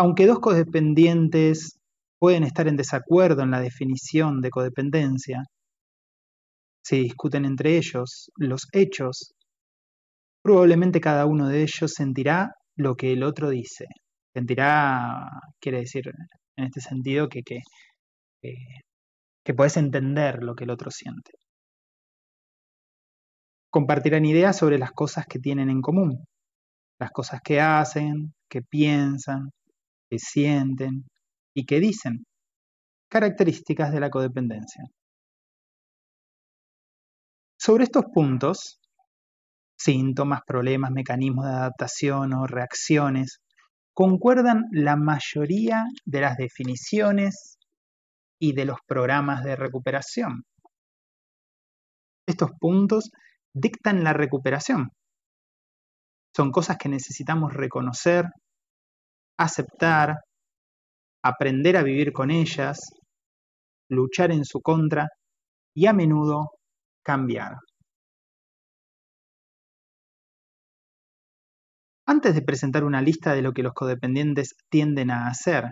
Aunque dos codependientes pueden estar en desacuerdo en la definición de codependencia, si discuten entre ellos los hechos, probablemente cada uno de ellos sentirá lo que el otro dice. Sentirá, quiere decir, en este sentido, que, que, que puedes entender lo que el otro siente. Compartirán ideas sobre las cosas que tienen en común, las cosas que hacen, que piensan, que sienten y que dicen. Características de la codependencia. Sobre estos puntos, síntomas, problemas, mecanismos de adaptación o reacciones, concuerdan la mayoría de las definiciones y de los programas de recuperación. Estos puntos dictan la recuperación. Son cosas que necesitamos reconocer, aceptar, aprender a vivir con ellas, luchar en su contra y a menudo cambiar. Antes de presentar una lista de lo que los codependientes tienden a hacer,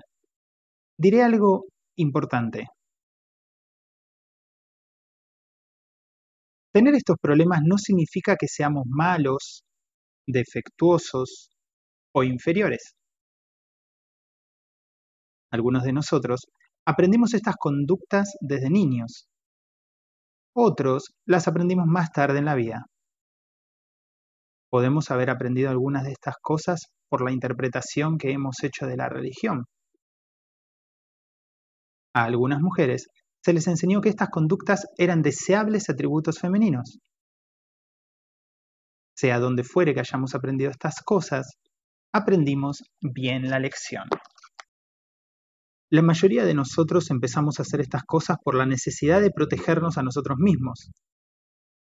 diré algo importante. Tener estos problemas no significa que seamos malos, defectuosos o inferiores algunos de nosotros, aprendimos estas conductas desde niños. Otros las aprendimos más tarde en la vida. Podemos haber aprendido algunas de estas cosas por la interpretación que hemos hecho de la religión. A algunas mujeres se les enseñó que estas conductas eran deseables atributos femeninos. Sea donde fuere que hayamos aprendido estas cosas, aprendimos bien la lección. La mayoría de nosotros empezamos a hacer estas cosas por la necesidad de protegernos a nosotros mismos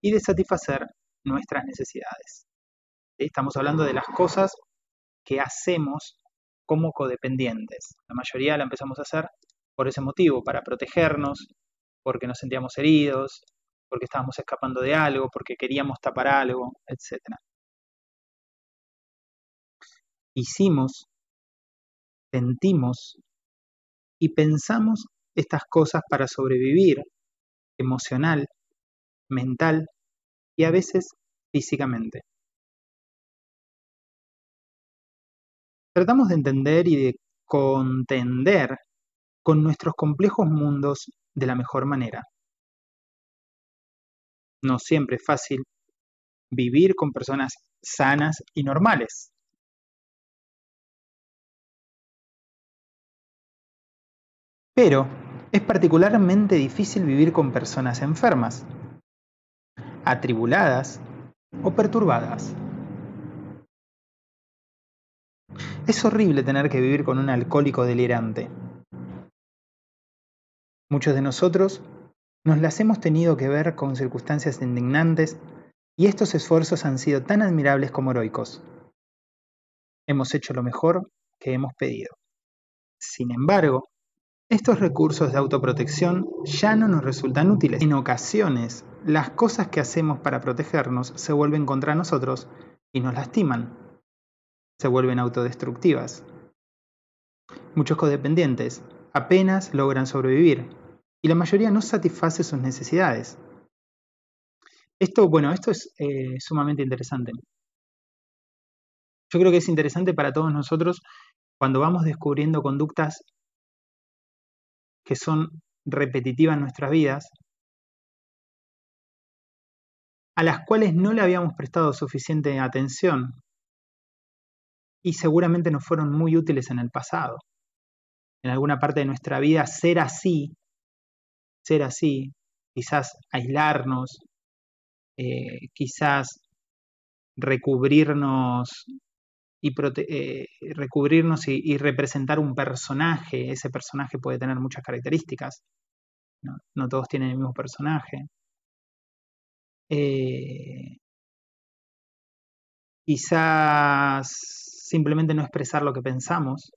y de satisfacer nuestras necesidades. Estamos hablando de las cosas que hacemos como codependientes. La mayoría la empezamos a hacer por ese motivo, para protegernos, porque nos sentíamos heridos, porque estábamos escapando de algo, porque queríamos tapar algo, etc. Hicimos, sentimos y pensamos estas cosas para sobrevivir, emocional, mental y a veces físicamente. Tratamos de entender y de contender con nuestros complejos mundos de la mejor manera. No siempre es fácil vivir con personas sanas y normales. Pero es particularmente difícil vivir con personas enfermas, atribuladas o perturbadas. Es horrible tener que vivir con un alcohólico delirante. Muchos de nosotros nos las hemos tenido que ver con circunstancias indignantes y estos esfuerzos han sido tan admirables como heroicos. Hemos hecho lo mejor que hemos pedido. Sin embargo, estos recursos de autoprotección ya no nos resultan útiles. En ocasiones, las cosas que hacemos para protegernos se vuelven contra nosotros y nos lastiman. Se vuelven autodestructivas. Muchos codependientes apenas logran sobrevivir y la mayoría no satisface sus necesidades. Esto, bueno, esto es eh, sumamente interesante. Yo creo que es interesante para todos nosotros cuando vamos descubriendo conductas que son repetitivas en nuestras vidas, a las cuales no le habíamos prestado suficiente atención y seguramente nos fueron muy útiles en el pasado. En alguna parte de nuestra vida ser así, ser así, quizás aislarnos, eh, quizás recubrirnos y eh, recubrirnos y, representar un personaje. Ese personaje puede tener muchas características. No, todos tienen el mismo personaje. Eh, quizás simplemente no expresar lo que pensamos.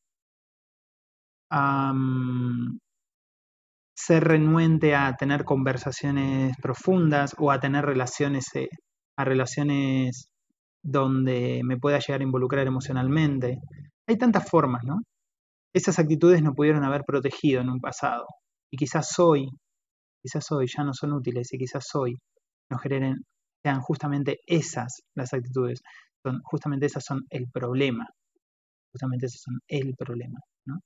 ser renuente a tener conversaciones profundas o a tener relaciones, eh, a relaciones donde me pueda llegar a involucrar emocionalmente. Hay tantas formas, ¿no? Esas actitudes no pudieron haber protegido en un pasado. Y quizás hoy, quizás hoy ya no son útiles y quizás hoy nos generen, sean justamente esas las actitudes. Son, justamente esas son el problema. Justamente esas son el problema, ¿no?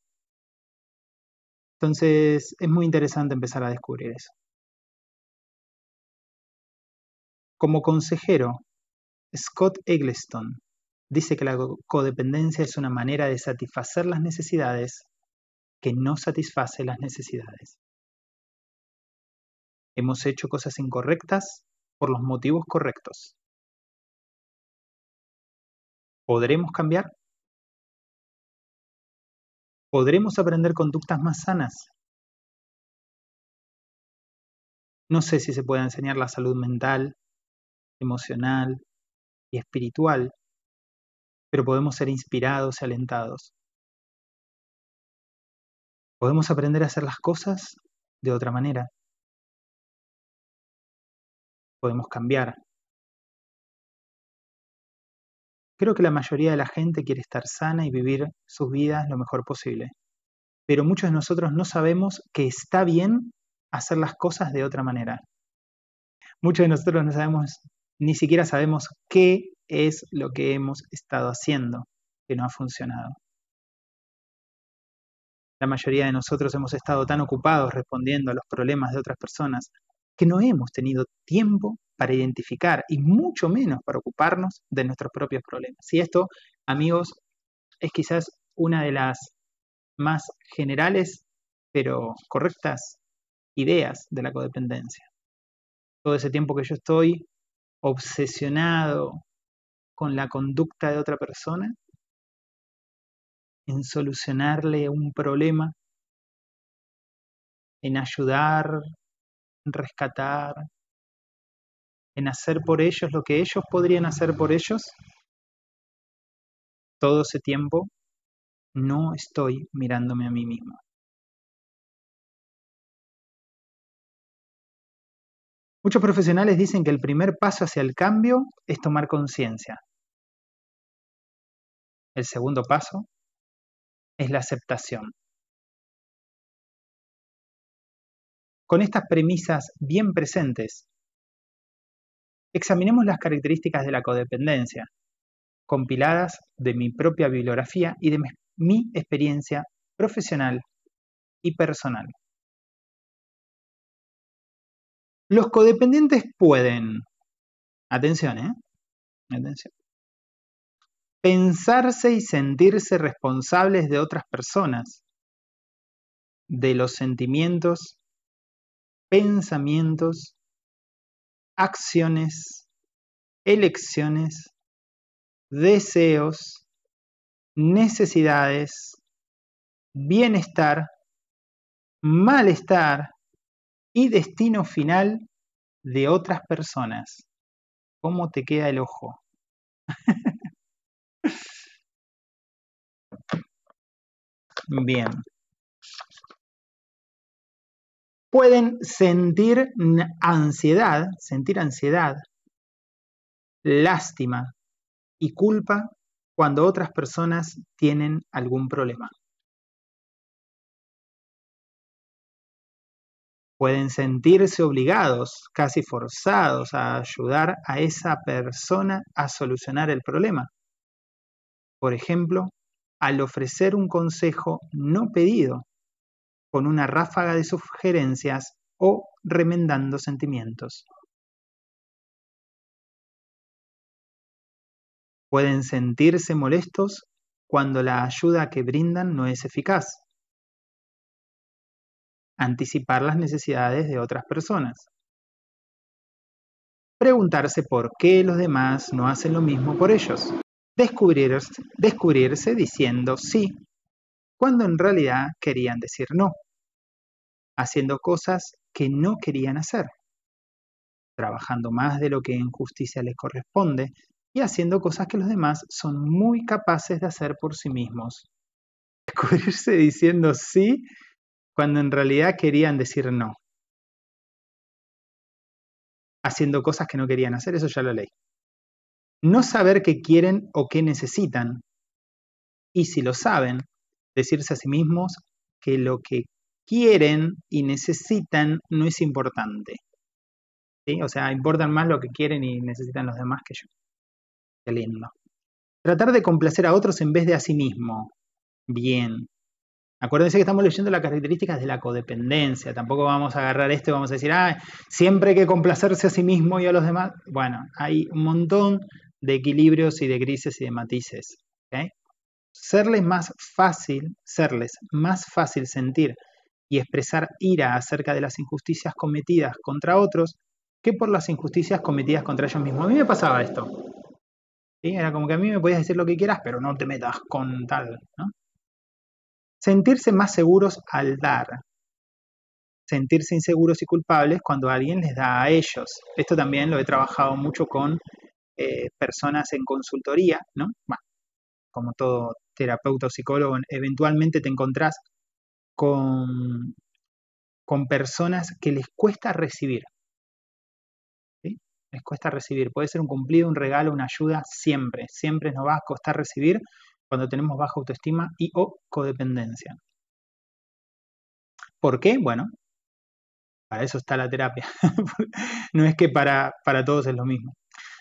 Entonces es muy interesante empezar a descubrir eso. Como consejero, Scott Eggleston dice que la codependencia es una manera de satisfacer las necesidades que no satisface las necesidades. Hemos hecho cosas incorrectas por los motivos correctos. ¿Podremos cambiar? ¿Podremos aprender conductas más sanas? No sé si se puede enseñar la salud mental, emocional, y espiritual, pero podemos ser inspirados y alentados. Podemos aprender a hacer las cosas de otra manera. Podemos cambiar. Creo que la mayoría de la gente quiere estar sana y vivir sus vidas lo mejor posible. Pero muchos de nosotros no sabemos que está bien hacer las cosas de otra manera. Muchos de nosotros no sabemos ni siquiera sabemos qué es lo que hemos estado haciendo que no ha funcionado. La mayoría de nosotros hemos estado tan ocupados respondiendo a los problemas de otras personas que no hemos tenido tiempo para identificar y mucho menos para ocuparnos de nuestros propios problemas. Y esto, amigos, es quizás una de las más generales pero correctas ideas de la codependencia. Todo ese tiempo que yo estoy obsesionado con la conducta de otra persona, en solucionarle un problema, en ayudar, rescatar, en hacer por ellos lo que ellos podrían hacer por ellos, todo ese tiempo no estoy mirándome a mí mismo. Muchos profesionales dicen que el primer paso hacia el cambio es tomar conciencia. El segundo paso es la aceptación. Con estas premisas bien presentes, examinemos las características de la codependencia, compiladas de mi propia bibliografía y de mi experiencia profesional y personal. Los codependientes pueden, ¿eh? atención, Pensarse y sentirse responsables de otras personas, de los sentimientos, pensamientos, acciones, elecciones, deseos, necesidades, bienestar, malestar, destino final de otras personas. ¿Cómo te queda el ojo? Bien. Pueden sentir ansiedad, sentir ansiedad, lástima y culpa cuando otras personas tienen algún problema. pueden sentirse obligados, casi forzados a ayudar a esa persona a solucionar el problema. Por ejemplo, al ofrecer un consejo no pedido, con una ráfaga de sugerencias o remendando sentimientos. Pueden sentirse molestos cuando la ayuda que brindan no es eficaz anticipar las necesidades de otras personas. Preguntarse por qué los demás no hacen lo mismo por ellos. Descubrirse, diciendo sí, cuando en realidad querían decir no. Haciendo cosas que no querían hacer. Trabajando más de lo que en justicia les corresponde y haciendo cosas que los demás son muy capaces de hacer por sí mismos. Descubrirse diciendo sí cuando en realidad querían decir no, haciendo cosas que no querían hacer, eso ya lo leí. No saber qué quieren o qué necesitan, y si lo saben, decirse a sí mismos que lo que quieren y necesitan no es importante. O sea, importan más lo que quieren y necesitan los demás que yo. Qué lindo. Tratar de complacer a otros en vez de a sí mismo. Bien. Acuérdense que estamos leyendo las características de la codependencia. Tampoco vamos a agarrar esto y vamos a decir, ah, siempre hay que complacerse a sí mismo y a los demás. Bueno, hay un montón de equilibrios y de grises y de matices. Serles más fácil, serles más fácil sentir y expresar ira acerca de las injusticias cometidas contra otros que por las injusticias cometidas contra ellos mismos. A mí me pasaba esto. Era como que a mí me podías decir lo que quieras, pero no te metas con tal. ¿no? Sentirse más seguros al dar. Sentirse inseguros y culpables cuando alguien les da a ellos. Esto también lo he trabajado mucho con eh, personas en consultoría, ¿no? como todo terapeuta o psicólogo, eventualmente te encontrás con, con personas que les cuesta recibir. Les cuesta recibir. Puede ser un cumplido, un regalo, una ayuda, siempre. Siempre nos va a costar recibir cuando tenemos baja autoestima y o codependencia. ¿Por qué? Bueno, para eso está la terapia. no es que para, todos es lo mismo.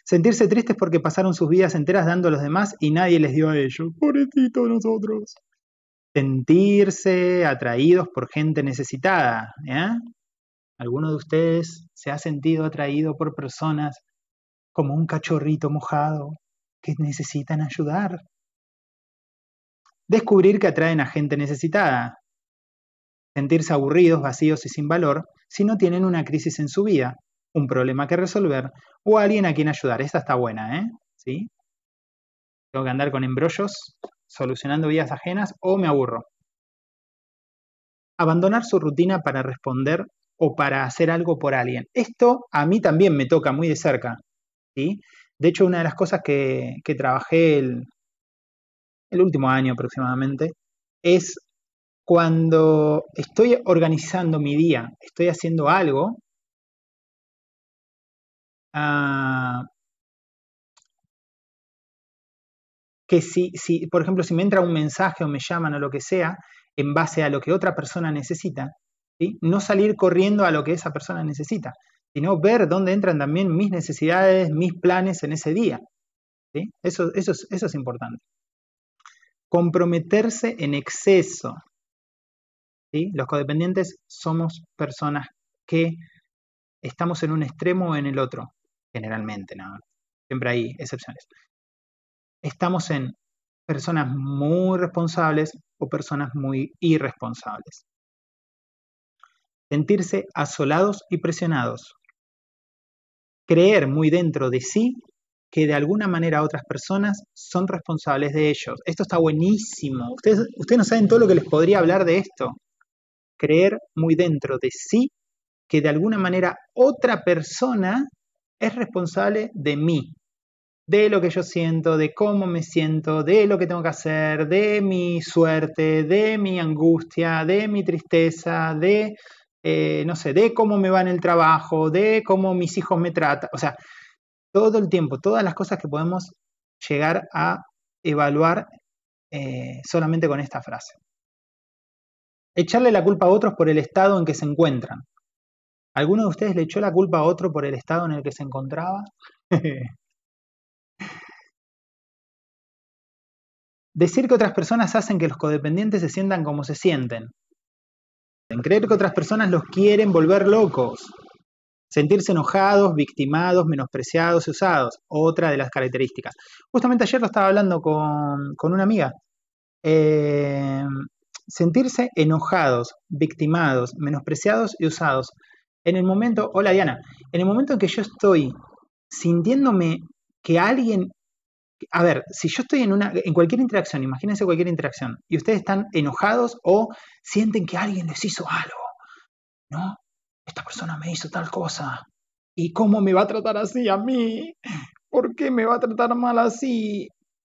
Sentirse tristes porque pasaron sus vidas enteras dando a los demás y nadie les dio a ellos. Pobrecito nosotros. Sentirse atraídos por gente necesitada. ¿eh? ¿Alguno de ustedes se ha sentido atraído por personas como un cachorrito mojado que necesitan ayudar? Descubrir que atraen a gente necesitada. Sentirse aburridos, vacíos y sin valor si no tienen una crisis en su vida, un problema que resolver o alguien a quien ayudar. Esta está buena, ¿eh? ¿Sí? Tengo que andar con embrollos, solucionando vidas ajenas o me aburro. Abandonar su rutina para responder o para hacer algo por alguien. Esto a mí también me toca muy de cerca. ¿sí? De hecho, una de las cosas que, que trabajé el, el último año aproximadamente, es cuando estoy organizando mi día, estoy haciendo algo, ah, que si, por ejemplo, si me entra un mensaje o me llaman o lo que sea, en base a lo que otra persona necesita, no salir corriendo a lo que esa persona necesita, sino ver dónde entran también mis necesidades, mis planes en ese día. Eso, eso, eso es importante comprometerse en exceso. Los codependientes somos personas que estamos en un extremo o en el otro, generalmente, siempre hay excepciones. Estamos en personas muy responsables o personas muy irresponsables. Sentirse asolados y presionados. Creer muy dentro de sí que de alguna manera otras personas son responsables de ellos. Esto está buenísimo. Ustedes, ustedes no saben todo lo que les podría hablar de esto. Creer muy dentro de sí que de alguna manera otra persona es responsable de mí, de lo que yo siento, de cómo me siento, de lo que tengo que hacer, de mi suerte, de mi angustia, de mi tristeza, de, eh, no sé, de cómo me va en el trabajo, de cómo mis hijos me tratan. O sea, todo el tiempo, todas las cosas que podemos llegar a evaluar eh, solamente con esta frase. Echarle la culpa a otros por el estado en que se encuentran. ¿Alguno de ustedes le echó la culpa a otro por el estado en el que se encontraba? Decir que otras personas hacen que los codependientes se sientan como se sienten. Creer que otras personas los quieren volver locos. Sentirse enojados, victimados, menospreciados y usados, otra de las características. Justamente ayer lo estaba hablando con, una amiga. Em, sentirse enojados, victimados, menospreciados y usados. En el momento, hola Diana, en el momento en que yo estoy sintiéndome que alguien, a ver, si yo estoy en una, en cualquier interacción, imagínense cualquier interacción, y ustedes están enojados o sienten que alguien les hizo algo, ¿no? esta persona me hizo tal cosa. ¿Y cómo me va a tratar así a mí? ¿Por qué me va a tratar mal así?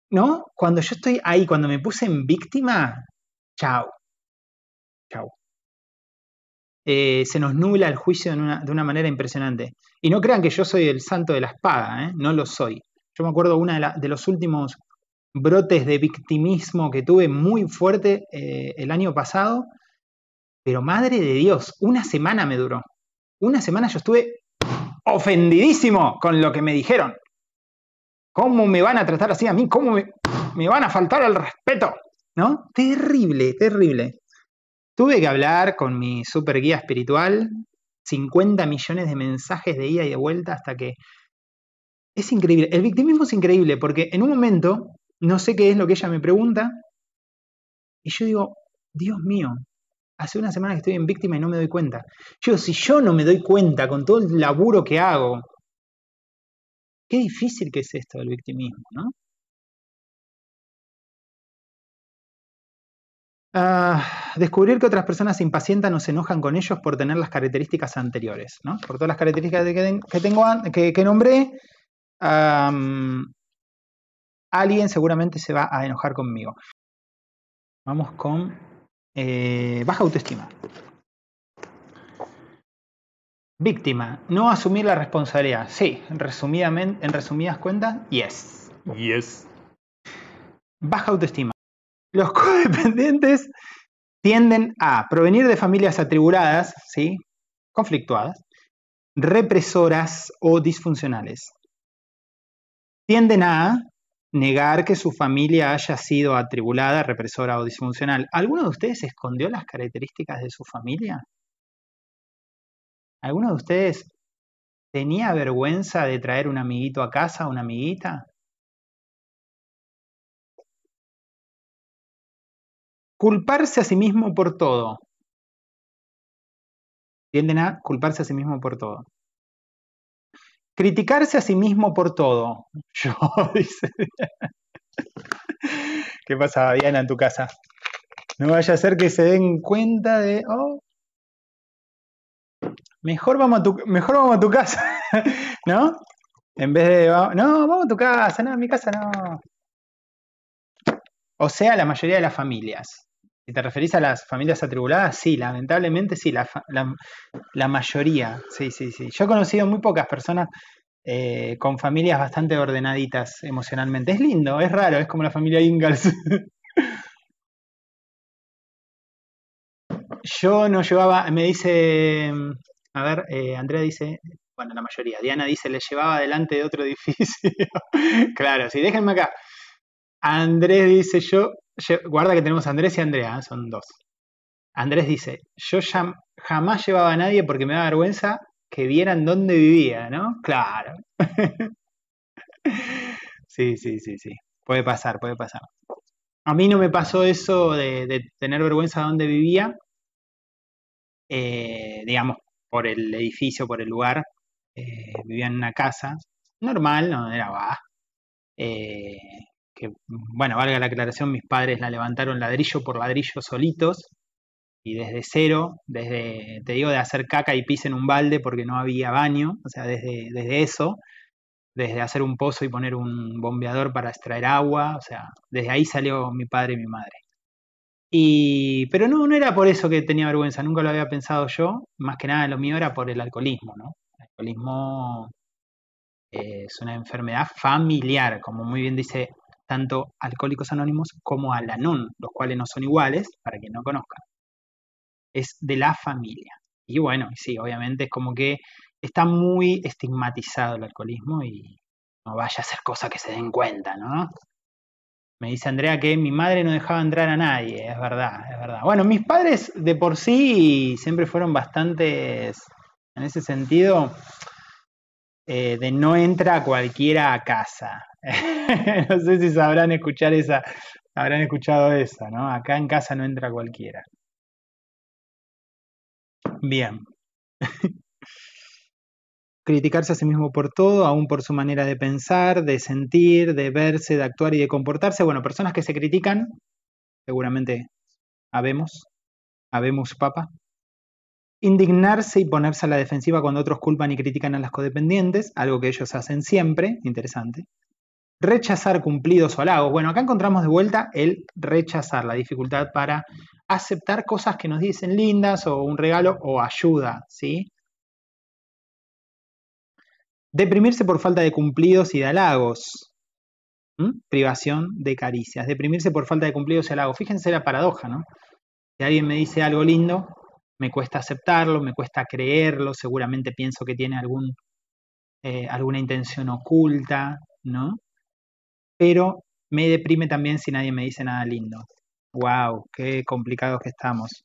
¿No? Cuando yo estoy ahí, cuando me puse en víctima, chao. Chao. Eh, se nos nubla el juicio de una, manera impresionante. Y no crean que yo soy el santo de la espada, ¿eh? no lo soy. Yo me acuerdo de, uno de los últimos brotes de victimismo que tuve muy fuerte eh, el año pasado, pero madre de Dios, una semana me duró. Una semana yo estuve ofendidísimo con lo que me dijeron. ¿Cómo me van a tratar así a mí? ¿Cómo me, van a faltar al respeto? ¿No? Terrible, terrible. Tuve que hablar con mi super guía espiritual, 50 millones de mensajes de ida y de vuelta hasta que... Es increíble, el victimismo es increíble porque en un momento no sé qué es lo que ella me pregunta y yo digo, Dios mío, Hace una semana que estoy en víctima y no me doy cuenta. Yo, si yo no me doy cuenta con todo el laburo que hago, qué difícil que es esto del victimismo, ¿no? Ah, descubrir que otras personas se impacientan o se enojan con ellos por tener las características anteriores, ¿no? Por todas las características que, tengo que, nombré, alguien seguramente se va a enojar conmigo. Vamos con eh, baja autoestima. Víctima, no asumir la responsabilidad. Sí, resumidamente, en resumidas cuentas, yes. Yes. Baja autoestima. Los codependientes tienden a provenir de familias atribuladas, ¿sí? conflictuadas, represoras o disfuncionales. Tienden a negar que su familia haya sido atribulada, represora o disfuncional. ¿Alguno de ustedes escondió las características de su familia? ¿Alguno de ustedes tenía vergüenza de traer un amiguito a casa, una amiguita? Culparse a sí mismo por todo. ¿Entienden? a culparse a sí mismo por todo. Criticarse a sí mismo por todo. Yo, dice. ¿Qué pasa Diana, en tu casa? No vaya a ser que se den cuenta de. Oh. mejor vamos a tu, mejor vamos a tu casa, ¿no? En vez de. No, vamos a tu casa, no, a mi casa no. O sea, la mayoría de las familias. Si te referís a las familias atribuladas, sí, lamentablemente sí, la, mayoría, sí, sí, sí. Yo he conocido muy pocas personas eh, con familias bastante ordenaditas emocionalmente. Es lindo, es raro, es como la familia Ingalls. Yo no llevaba, me dice, a ver, eh, Andrea dice, bueno, la mayoría, Diana dice, le llevaba delante de otro edificio. claro, sí, déjenme acá. Andrés dice, yo guarda que tenemos a Andrés y Andrea, ¿eh? son dos. Andrés dice, yo jamás llevaba a nadie porque me da vergüenza que vieran dónde vivía, ¿no? Claro. sí, sí, sí, sí. Puede pasar, puede pasar. A mí no me pasó eso de, tener vergüenza de dónde vivía, eh, digamos, por el edificio, por el lugar. Eh, vivía en una casa normal, no era va. Eh, que, bueno, valga la aclaración, mis padres la levantaron ladrillo por ladrillo solitos y desde cero, desde, te digo, de hacer caca y pis en un balde porque no había baño, o sea, desde, desde eso, desde hacer un pozo y poner un bombeador para extraer agua, o sea, desde ahí salió mi padre y mi madre. Y, pero no, no era por eso que tenía vergüenza, nunca lo había pensado yo, más que nada lo mío era por el alcoholismo, ¿no? El alcoholismo eh, es una enfermedad familiar, como muy bien dice tanto Alcohólicos Anónimos como a non los cuales no son iguales, para quien no conozca. Es de la familia. Y bueno, sí, obviamente es como que está muy estigmatizado el alcoholismo y no vaya a ser cosa que se den cuenta, ¿no? Me dice Andrea que mi madre no dejaba entrar a nadie, es verdad, es verdad. Bueno, mis padres de por sí siempre fueron bastantes, en ese sentido, eh, de no entra cualquiera a casa. no sé si sabrán escuchar esa, habrán escuchado esa, ¿no? Acá en casa no entra cualquiera. Bien. Criticarse a sí mismo por todo, aún por su manera de pensar, de sentir, de verse, de actuar y de comportarse. Bueno, personas que se critican, seguramente habemos, habemos papa. Indignarse y ponerse a la defensiva cuando otros culpan y critican a las codependientes, algo que ellos hacen siempre, interesante. Rechazar cumplidos o halagos. Bueno, acá encontramos de vuelta el rechazar, la dificultad para aceptar cosas que nos dicen lindas o un regalo o ayuda, ¿sí? Deprimirse por falta de cumplidos y de halagos. ¿Mm? Privación de caricias. Deprimirse por falta de cumplidos y halagos. Fíjense la paradoja, ¿no? Si alguien me dice algo lindo, me cuesta aceptarlo, me cuesta creerlo, seguramente pienso que tiene algún, eh, alguna intención oculta, ¿no? pero me deprime también si nadie me dice nada lindo. ¡Wow! ¡Qué complicados que estamos!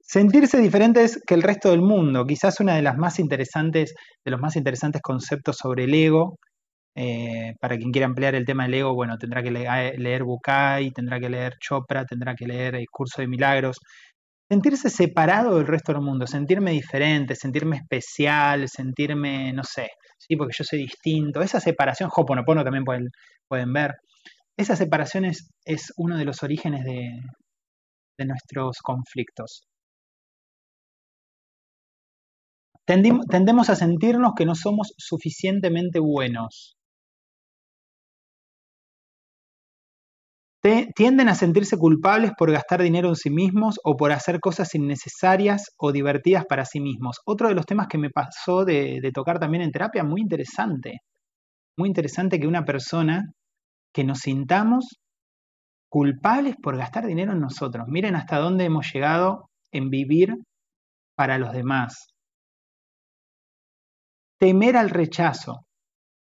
Sentirse es que el resto del mundo, quizás una de las más interesantes, de los más interesantes conceptos sobre el ego. Eh, para quien quiera ampliar el tema del ego, bueno, tendrá que leer Bucay, tendrá que leer Chopra, tendrá que leer el Curso de Milagros, sentirse separado del resto del mundo, sentirme diferente, sentirme especial, sentirme, no sé, ¿sí? porque yo soy distinto. Esa separación, Hoponopono también pueden, ver, esa separación es, uno de los orígenes de, nuestros conflictos. tendemos a sentirnos que no somos suficientemente buenos. tienden a sentirse culpables por gastar dinero en sí mismos o por hacer cosas innecesarias o divertidas para sí mismos. Otro de los temas que me pasó de, de tocar también en terapia, muy interesante. Muy interesante que una persona que nos sintamos culpables por gastar dinero en nosotros. Miren hasta dónde hemos llegado en vivir para los demás. Temer al rechazo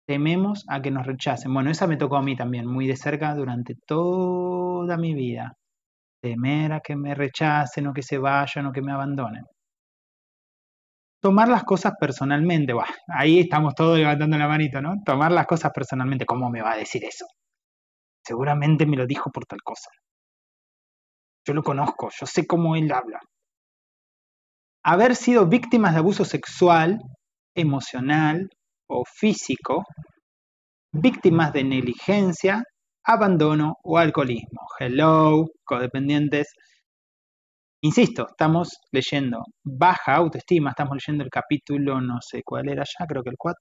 tememos a que nos rechacen. Bueno, esa me tocó a mí también, muy de cerca durante toda mi vida. Temer a que me rechacen o que se vayan o que me abandonen. Tomar las cosas personalmente, ahí estamos todos levantando la manito, ¿no? Tomar las cosas personalmente, ¿cómo me va a decir eso? Seguramente me lo dijo por tal cosa. Yo lo conozco, yo sé cómo él habla. Haber sido víctimas de abuso sexual, emocional, o físico, víctimas de negligencia, abandono o alcoholismo. Hello, codependientes. Insisto, estamos leyendo baja autoestima, estamos leyendo el capítulo, no sé cuál era ya, creo que el 4.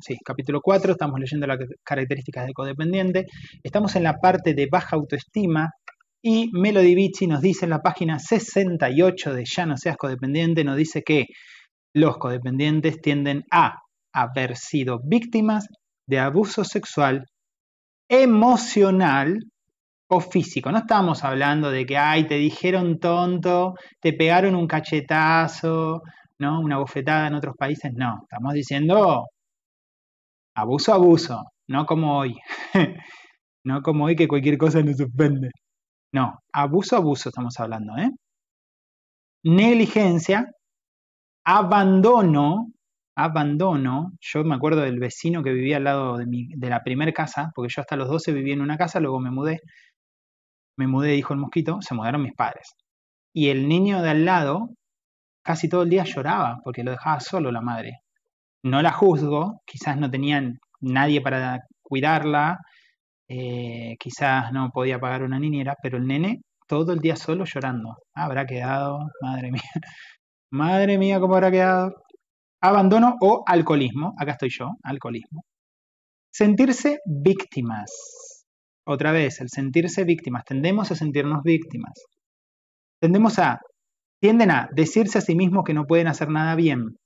Sí, capítulo 4, estamos leyendo las características De codependiente. Estamos en la parte de baja autoestima, y Melody Vici nos dice en la página 68 de Ya no seas codependiente, nos dice que los codependientes tienden a haber sido víctimas de abuso sexual emocional o físico. No estamos hablando de que, ay, te dijeron tonto, te pegaron un cachetazo, ¿no? Una bofetada en otros países. No, estamos diciendo abuso, abuso, no como hoy. no como hoy que cualquier cosa nos suspende. No, abuso, abuso estamos hablando, ¿eh? Negligencia, abandono abandono, yo me acuerdo del vecino que vivía al lado de, la primera casa, porque yo hasta los 12 vivía en una casa, luego me mudé, me mudé, dijo el mosquito, se mudaron mis padres. Y el niño de al lado casi todo el día lloraba porque lo dejaba solo la madre. No la juzgo, quizás no tenían nadie para cuidarla, eh, quizás no podía pagar una niñera, pero el nene todo el día solo llorando. Habrá quedado, madre mía, madre mía, cómo habrá quedado abandono o alcoholismo. Acá estoy yo, alcoholismo. Sentirse víctimas. Otra vez, el sentirse víctimas. Tendemos a sentirnos víctimas. Tendemos a, tienden a decirse a sí mismos que no pueden hacer nada bien.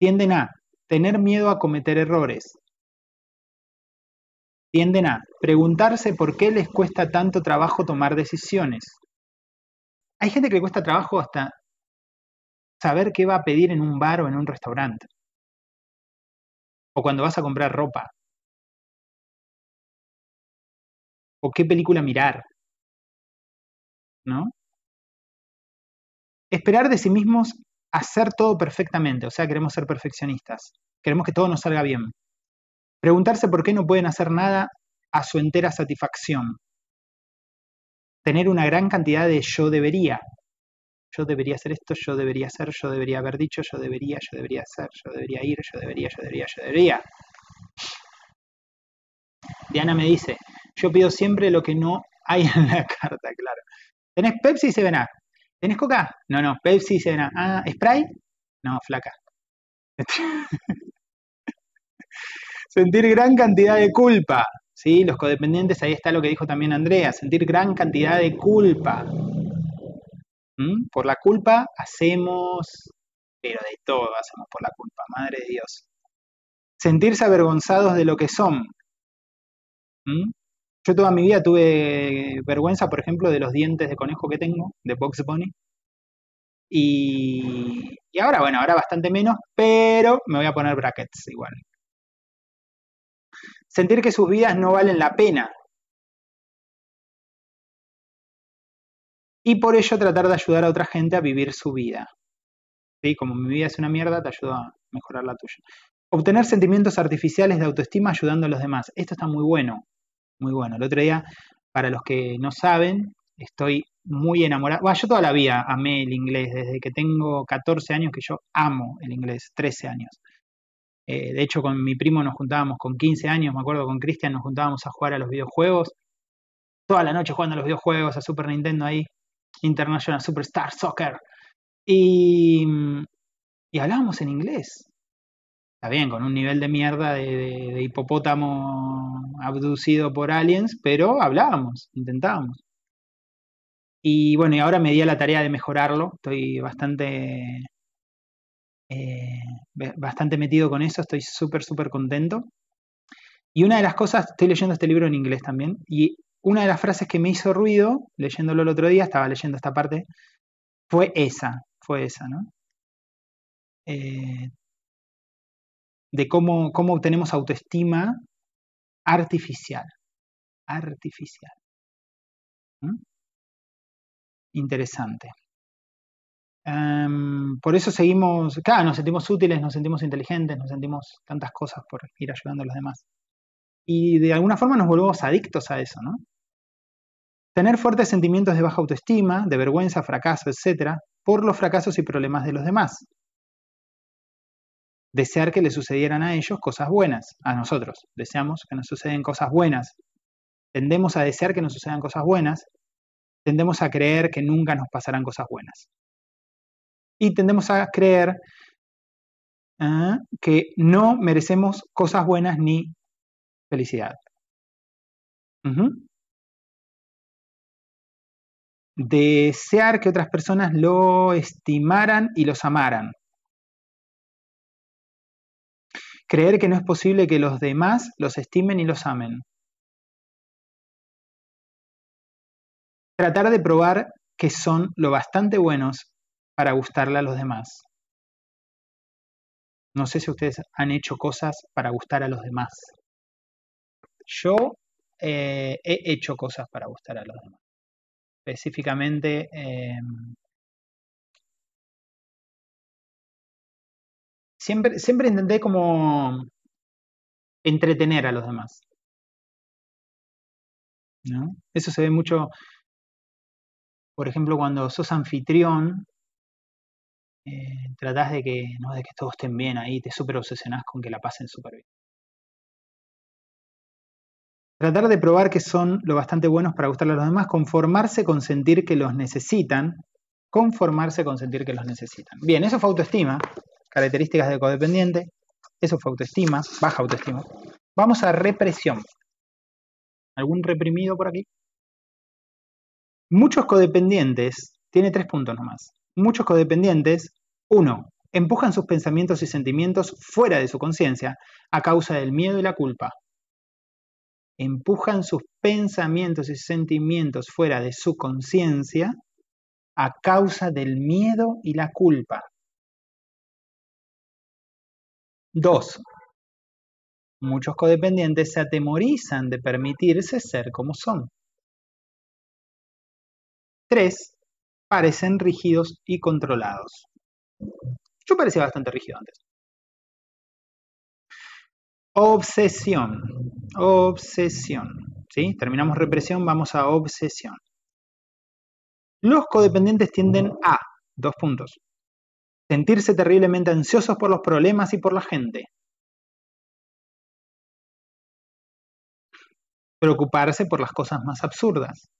Tienden a tener miedo a cometer errores. Tienden a preguntarse por qué les cuesta tanto trabajo tomar decisiones. Hay gente que le cuesta trabajo hasta saber qué va a pedir en un bar o en un restaurante. O cuando vas a comprar ropa. O qué película mirar. ¿No? Esperar de sí mismos hacer todo perfectamente, o sea, queremos ser perfeccionistas, queremos que todo nos salga bien. Preguntarse por qué no pueden hacer nada a su entera satisfacción. Tener una gran cantidad de yo debería, yo debería hacer esto, yo debería hacer, yo debería haber dicho, yo debería, yo debería hacer, yo debería ir, yo debería, yo debería, yo debería. Diana me dice, yo pido siempre lo que no hay en la carta, claro. ¿Tenés Pepsi y Sevena? ¿Tenés Coca? No, no, Pepsi y Sevena. Ah, ¿spray? No, flaca. Sentir gran cantidad de culpa. ¿sí? Los codependientes, ahí está lo que dijo también Andrea, sentir gran cantidad de culpa ¿Mm? Por la culpa hacemos, pero de todo hacemos por la culpa, madre de Dios. Sentirse avergonzados de lo que son. ¿Mm? Yo toda mi vida tuve vergüenza, por ejemplo, de los dientes de conejo que tengo, de Box Bunny. Y, y ahora, bueno, ahora bastante menos, pero me voy a poner brackets igual. Sentir que sus vidas no valen la pena, y por ello tratar de ayudar a otra gente a vivir su vida. ¿Sí? Como mi vida es una mierda, te ayudo a mejorar la tuya. Obtener sentimientos artificiales de autoestima ayudando a los demás. Esto está muy bueno, muy bueno. El otro día, para los que no saben, estoy muy enamorado. yo toda la vida amé el inglés, desde que tengo 14 años que yo amo el inglés, 13 años. Eh, de hecho, con mi primo nos juntábamos con 15 años, me acuerdo con Cristian, nos juntábamos a jugar a los videojuegos. Toda la noche jugando a los videojuegos, a Super Nintendo ahí, International Superstar Soccer. Y, hablábamos en inglés. Está bien, con un nivel de mierda de, hipopótamo abducido por aliens, pero hablábamos, intentábamos. Y bueno, y ahora me di a la tarea de mejorarlo. Estoy bastante, eh, bastante metido con eso. Estoy súper, súper contento. Y una de las cosas, estoy leyendo este libro en inglés también. Y una de las frases que me hizo ruido, leyéndolo el otro día, estaba leyendo esta parte, fue esa, fue esa, ¿no? Eh, de cómo, cómo obtenemos autoestima artificial, artificial. Interesante. Em, por eso seguimos, claro, nos sentimos útiles, nos sentimos inteligentes, nos sentimos tantas cosas por ir ayudando a los demás. Y de alguna forma nos volvemos adictos a eso, ¿no? Tener fuertes sentimientos de baja autoestima, de vergüenza, fracaso, etc., por los fracasos y problemas de los demás. Desear que le sucedieran a ellos cosas buenas, a nosotros. Deseamos que nos suceden cosas buenas. Tendemos a desear que nos sucedan cosas buenas. Tendemos a creer que nunca nos pasarán cosas buenas. Y tendemos a creer ah, que no merecemos cosas buenas ni felicidad desear que otras personas lo estimaran y los amaran. Creer que no es posible que los demás los estimen y los amen. Tratar de probar que son lo bastante buenos para gustarle a los demás. No sé si ustedes han hecho cosas para gustar a los demás. Yo eh, he hecho cosas para gustar a los demás específicamente em, siempre, siempre intenté como entretener a los demás. Eso se ve mucho, por ejemplo, cuando sos anfitrión, eh, tratás de que, ¿no? de que todos estén bien ahí, te super obsesionás con que la pasen súper bien. Tratar de probar que son lo bastante buenos para gustarle a los demás, conformarse con sentir que los necesitan, conformarse con sentir que los necesitan. Bien, eso fue autoestima, características de codependiente, eso fue autoestima, baja autoestima. Vamos a represión. ¿Algún reprimido por aquí? Muchos codependientes, tiene tres puntos nomás, muchos codependientes, uno, empujan sus pensamientos y sentimientos fuera de su conciencia a causa del miedo y la culpa empujan sus pensamientos y sentimientos fuera de su conciencia a causa del miedo y la culpa. 2. muchos codependientes se atemorizan de permitirse ser como son. 3. parecen rígidos y controlados. Yo parecía bastante rígido antes. Obsesión. Obsesión. ¿Sí? Terminamos represión, vamos a obsesión. Los codependientes tienden a, dos puntos, sentirse terriblemente ansiosos por los problemas y por la gente. Preocuparse por las cosas más absurdas.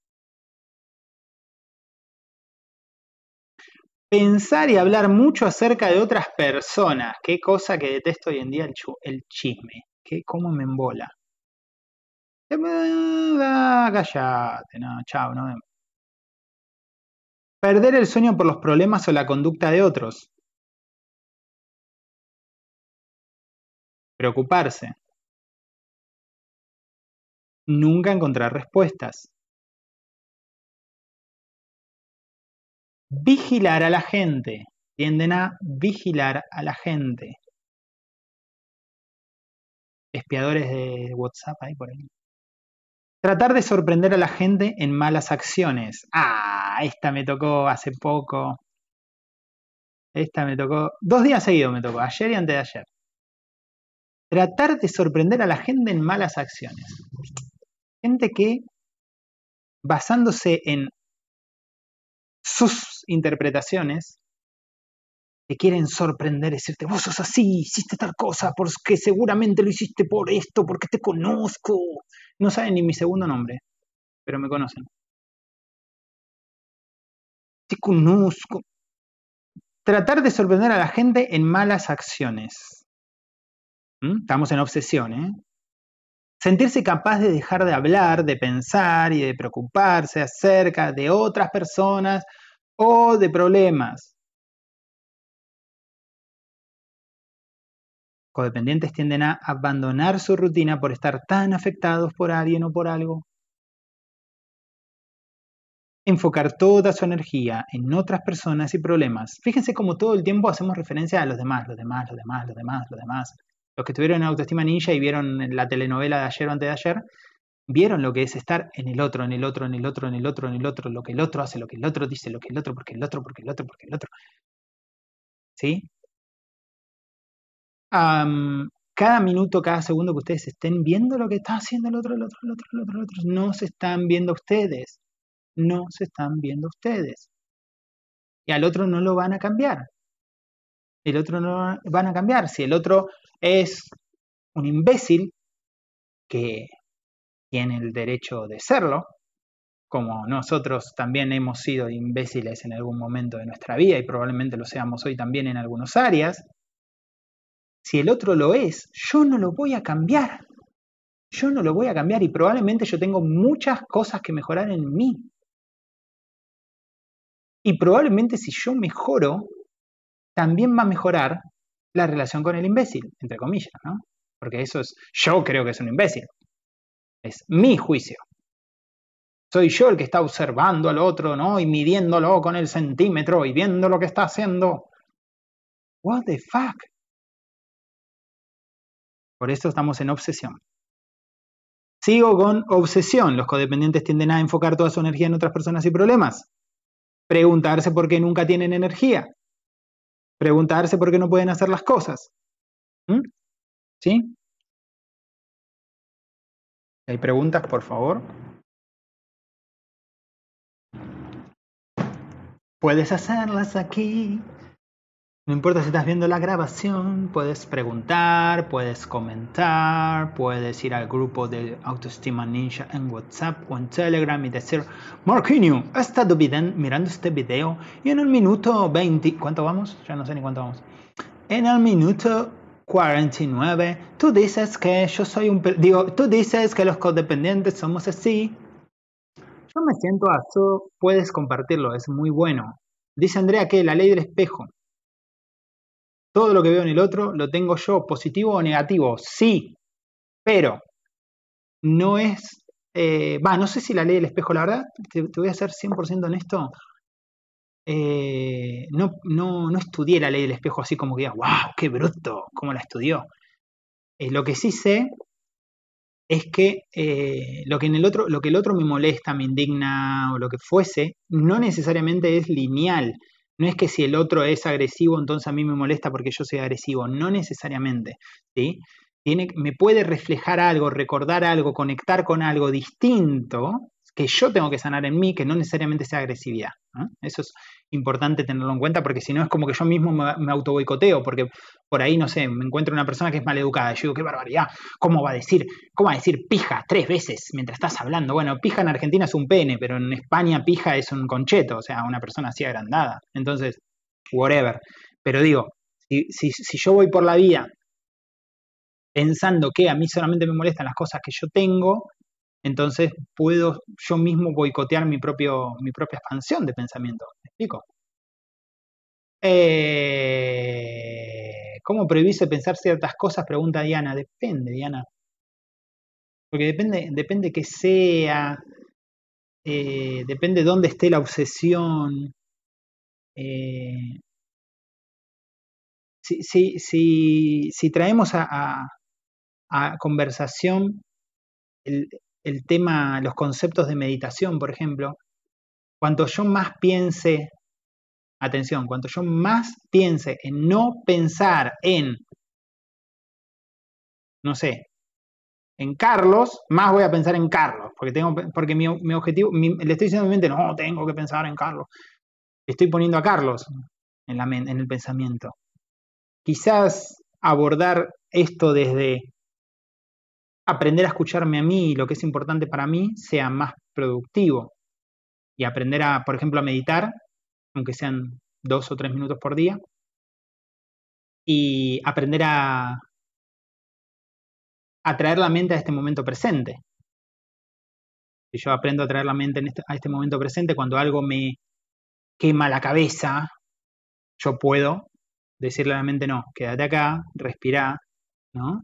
pensar y hablar mucho acerca de otras personas. Qué cosa que detesto hoy en día el, chisme. Qué, cómo me embola. Eh, Callate, no, chao, Perder el sueño por los problemas o la conducta de otros. Preocuparse. Nunca encontrar respuestas. vigilar a la gente, tienden a vigilar a la gente. Espiadores de WhatsApp ahí por ahí. Tratar de sorprender a la gente en malas acciones. Ah, esta me tocó hace poco. Esta me tocó. Dos días seguidos me tocó, ayer y antes de ayer. Tratar de sorprender a la gente en malas acciones. Gente que, basándose en sus interpretaciones, te quieren sorprender, decirte, vos sos así, hiciste tal cosa, porque seguramente lo hiciste por esto, porque te conozco. No saben ni mi segundo nombre, pero me conocen. Te conozco. Tratar de sorprender a la gente en malas acciones. ¿Mm? Estamos en obsesión, ¿eh? sentirse capaz de dejar de hablar, de pensar y de preocuparse acerca de otras personas o de problemas. Codependientes tienden a abandonar su rutina por estar tan afectados por alguien o por algo. Enfocar toda su energía en otras personas y problemas. Fíjense cómo todo el tiempo hacemos referencia a los demás, los demás, los demás, los demás. Los demás los que tuvieron autoestima ninja y vieron la telenovela de ayer o antes de ayer, vieron lo que es estar en el otro, en el otro, en el otro, en el otro, en el otro, lo que el otro hace, lo que el otro dice, lo que el otro, porque el otro, porque el otro, porque el otro. ¿Sí? cada minuto, cada segundo que ustedes estén viendo lo que está haciendo el otro, el otro, el otro, el otro, el otro, no se están viendo ustedes. No se están viendo ustedes. Y al otro no lo van a cambiar. El otro no van a cambiar. Si el otro es un imbécil que tiene el derecho de serlo, como nosotros también hemos sido imbéciles en algún momento de nuestra vida y probablemente lo seamos hoy también en algunas áreas, si el otro lo es, yo no lo voy a cambiar. Yo no lo voy a cambiar y probablemente yo tengo muchas cosas que mejorar en mí. Y probablemente si yo mejoro, también va a mejorar la relación con el imbécil, entre comillas, ¿no? Porque eso es, yo creo que es un imbécil. Es mi juicio. Soy yo el que está observando al otro, ¿no? Y midiéndolo con el centímetro y viendo lo que está haciendo. What the fuck? Por eso estamos en obsesión. Sigo con obsesión. Los codependientes tienden a enfocar toda su energía en otras personas y problemas. Preguntarse por qué nunca tienen energía preguntarse por qué no pueden hacer las cosas. ¿Mm? ¿Sí? ¿Hay preguntas, por favor? Puedes hacerlas aquí, no importa si estás viendo la grabación, puedes preguntar, puedes comentar, puedes ir al grupo de Autoestima Ninja en WhatsApp o en Telegram y decir, Marquinho, he estado mirando este video y en el minuto 20, ¿cuánto vamos? Ya no sé ni cuánto vamos. En el minuto 49, tú dices que yo soy un... Digo, tú dices que los codependientes somos así. Yo me siento así, puedes compartirlo, es muy bueno. Dice Andrea que la ley del espejo. Todo lo que veo en el otro lo tengo yo, positivo o negativo, sí, pero no es, eh, va, no sé si la ley del espejo, la verdad, te, voy a ser 100% honesto, eh, no, no, no, estudié la ley del espejo así como que, wow, qué bruto, cómo la estudió. Eh, lo que sí sé es que, lo, que en el otro, lo que el otro me molesta, me indigna o lo que fuese, no necesariamente es lineal. No es que si el otro es agresivo, entonces a mí me molesta porque yo soy agresivo. No necesariamente. ¿sí? Tiene, me puede reflejar algo, recordar algo, conectar con algo distinto que yo tengo que sanar en mí, que no necesariamente sea agresividad. Eso es, importante tenerlo en cuenta porque si no es como que yo mismo me, auto boicoteo porque por ahí, no sé, me encuentro una persona que es maleducada educada yo digo, qué barbaridad, ¿cómo va a decir, cómo a decir pija tres veces mientras estás hablando? Bueno, pija en Argentina es un pene, pero en España pija es un concheto, o sea, una persona así agrandada. Entonces, whatever. Pero digo, si, si yo voy por la vía pensando que a mí solamente me molestan las cosas que yo tengo, entonces puedo yo mismo boicotear mi, propio, mi propia expansión de pensamiento. ¿Me explico? Eh, ¿Cómo prohibirse pensar ciertas cosas? Pregunta Diana. Depende, Diana. Porque depende, depende que sea, eh, depende dónde esté la obsesión. Eh, si, si, si, traemos a, a, conversación el tema, los conceptos de meditación, por ejemplo, cuanto yo más piense, atención, cuanto yo más piense en no pensar en, no sé, en Carlos, más voy a pensar en Carlos, porque tengo, porque mi, objetivo, le estoy diciendo a mi mente, no, tengo que pensar en Carlos. estoy poniendo a Carlos en, la, en el pensamiento. Quizás abordar esto desde aprender a escucharme a mí y lo que es importante para mí sea más productivo. Y aprender a, por ejemplo, a meditar, aunque sean dos o tres minutos por día. Y aprender a, atraer traer la mente a este momento presente. Si yo aprendo a traer la mente este, a este momento presente, cuando algo me quema la cabeza, yo puedo decirle a la mente, no, quédate acá, respirá, ¿no?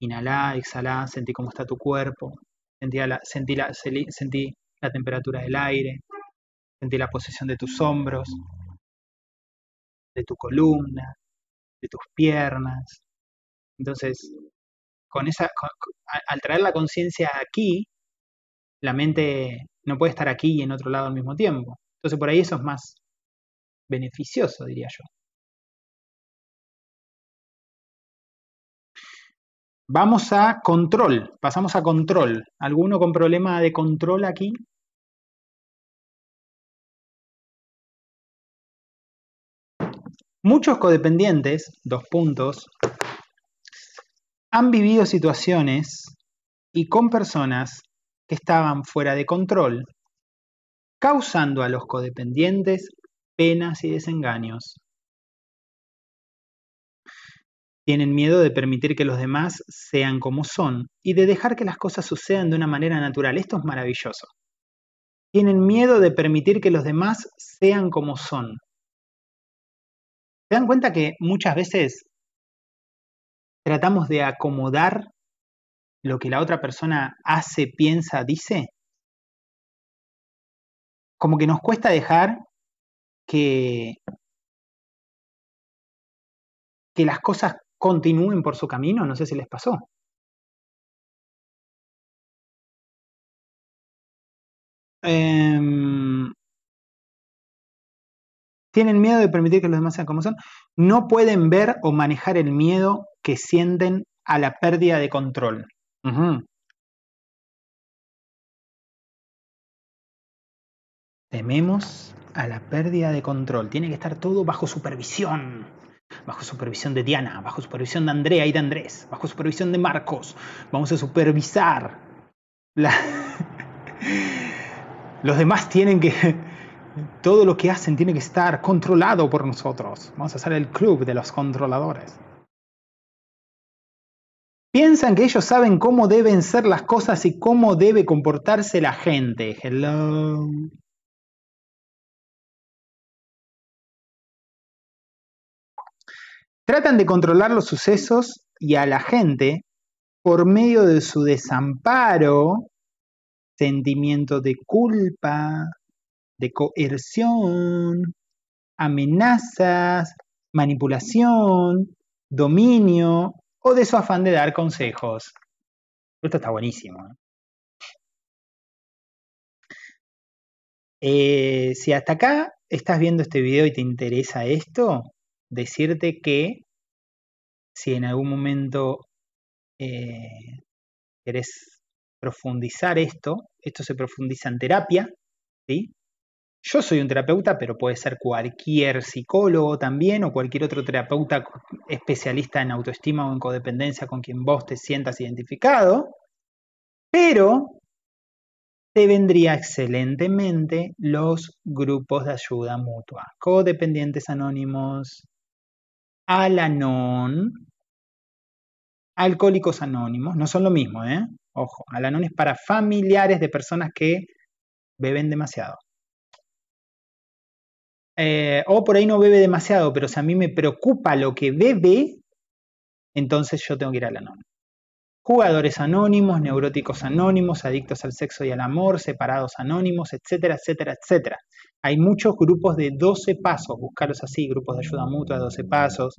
Inhalá, exhalá, sentí cómo está tu cuerpo, sentí la, sentí la temperatura del aire, sentí la posición de tus hombros, de tu columna, de tus piernas. Entonces, con esa, al traer la conciencia aquí, la mente no puede estar aquí y en otro lado al mismo tiempo. Entonces, por ahí eso es más beneficioso, diría yo. Vamos a control, pasamos a control. ¿Alguno con problema de control aquí? Muchos codependientes, dos puntos, han vivido situaciones y con personas que estaban fuera de control, causando a los codependientes penas y desengaños. Tienen miedo de permitir que los demás sean como son y de dejar que las cosas sucedan de una manera natural. Esto es maravilloso. Tienen miedo de permitir que los demás sean como son. ¿Se dan cuenta que muchas veces tratamos de acomodar lo que la otra persona hace, piensa, dice? Como que nos cuesta dejar que, que las cosas continúen por su camino, no sé si les pasó. Em, tienen miedo de permitir que los demás sean como son. No pueden ver o manejar el miedo que sienten a la pérdida de control. Tememos a la pérdida de control. Tiene que estar todo bajo supervisión bajo supervisión de Diana, bajo supervisión de Andrea y de Andrés, bajo supervisión de Marcos. Vamos a supervisar. Los demás tienen que... Todo lo que hacen tiene que estar controlado por nosotros. Vamos a hacer el club de los controladores. Piensan que ellos saben cómo deben ser las cosas y cómo debe comportarse la gente. Hello. Tratan de controlar los sucesos y a la gente por medio de su desamparo, sentimiento de culpa, de coerción, amenazas, manipulación, dominio o de su afán de dar consejos. Esto está buenísimo. ¿eh? Eh, si hasta acá estás viendo este video y te interesa esto, decirte que si en algún momento eh, querés profundizar esto, esto se profundiza en terapia, Yo soy un terapeuta, pero puede ser cualquier psicólogo también o cualquier otro terapeuta especialista en autoestima o en codependencia con quien vos te sientas identificado, pero te vendría excelentemente los grupos de ayuda mutua, codependientes anónimos, Alanón. Alcohólicos Anónimos, no son lo mismo, ¿eh? Ojo, Alanón es para familiares de personas que beben demasiado. Eh, o por ahí no bebe demasiado, pero si a mí me preocupa lo que bebe, entonces yo tengo que ir al anón. Jugadores anónimos, neuróticos anónimos, adictos al sexo y al amor, separados anónimos, etcétera, etcétera, etcétera. Hay muchos grupos de 12 pasos, buscarlos así, grupos de ayuda mutua, 12 pasos,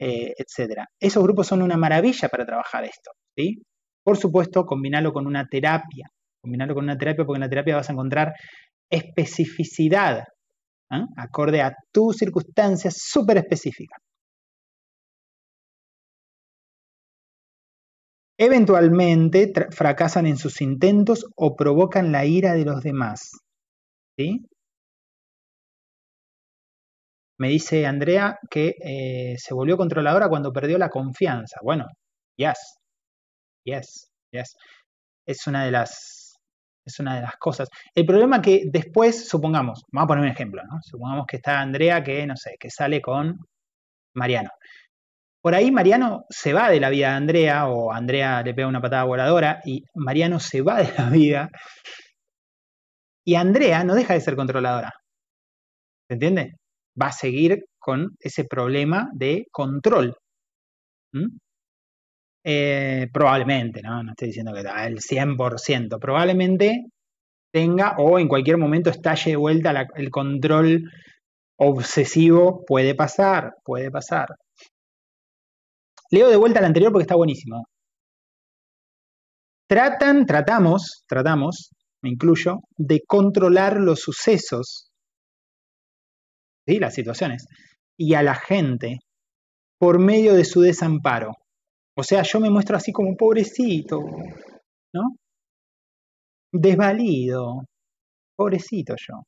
eh, etc. Esos grupos son una maravilla para trabajar esto. ¿sí? Por supuesto, combinarlo con una terapia. Combinarlo con una terapia porque en la terapia vas a encontrar especificidad, ¿eh? acorde a tu circunstancia súper específica. Eventualmente fracasan en sus intentos o provocan la ira de los demás. ¿sí? Me dice Andrea que eh, se volvió controladora cuando perdió la confianza. Bueno, yes, yes, yes. Es una de las, es una de las cosas. El problema que después, supongamos, vamos a poner un ejemplo, ¿no? Supongamos que está Andrea que, no sé, que sale con Mariano. Por ahí Mariano se va de la vida de Andrea, o Andrea le pega una patada voladora, y Mariano se va de la vida. Y Andrea no deja de ser controladora. ¿Se entiende? va a seguir con ese problema de control. Eh, probablemente, ¿no? estoy diciendo que el 100%, probablemente tenga o en cualquier momento estalle de vuelta el control obsesivo, puede pasar, puede pasar. Leo de vuelta la anterior porque está buenísimo. Tratan, tratamos, tratamos, me incluyo, de controlar los sucesos las situaciones, y a la gente por medio de su desamparo. O sea, yo me muestro así como pobrecito, ¿no? Desvalido, pobrecito yo.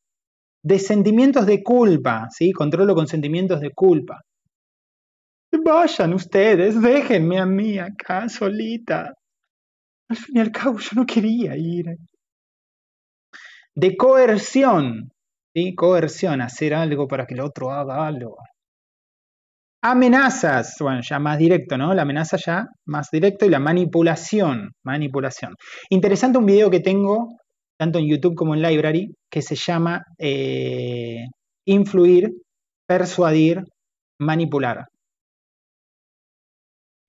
De sentimientos de culpa, ¿sí? Controlo con sentimientos de culpa. Vayan ustedes, déjenme a mí acá solita. Al fin y al cabo, yo no quería ir. De coerción, ¿sí? Coerción, hacer algo para que el otro haga algo. Amenazas, bueno, ya más directo, ¿no? La amenaza ya más directo y la manipulación, manipulación. Interesante un video que tengo, tanto en YouTube como en Library, que se llama eh, Influir, Persuadir, Manipular.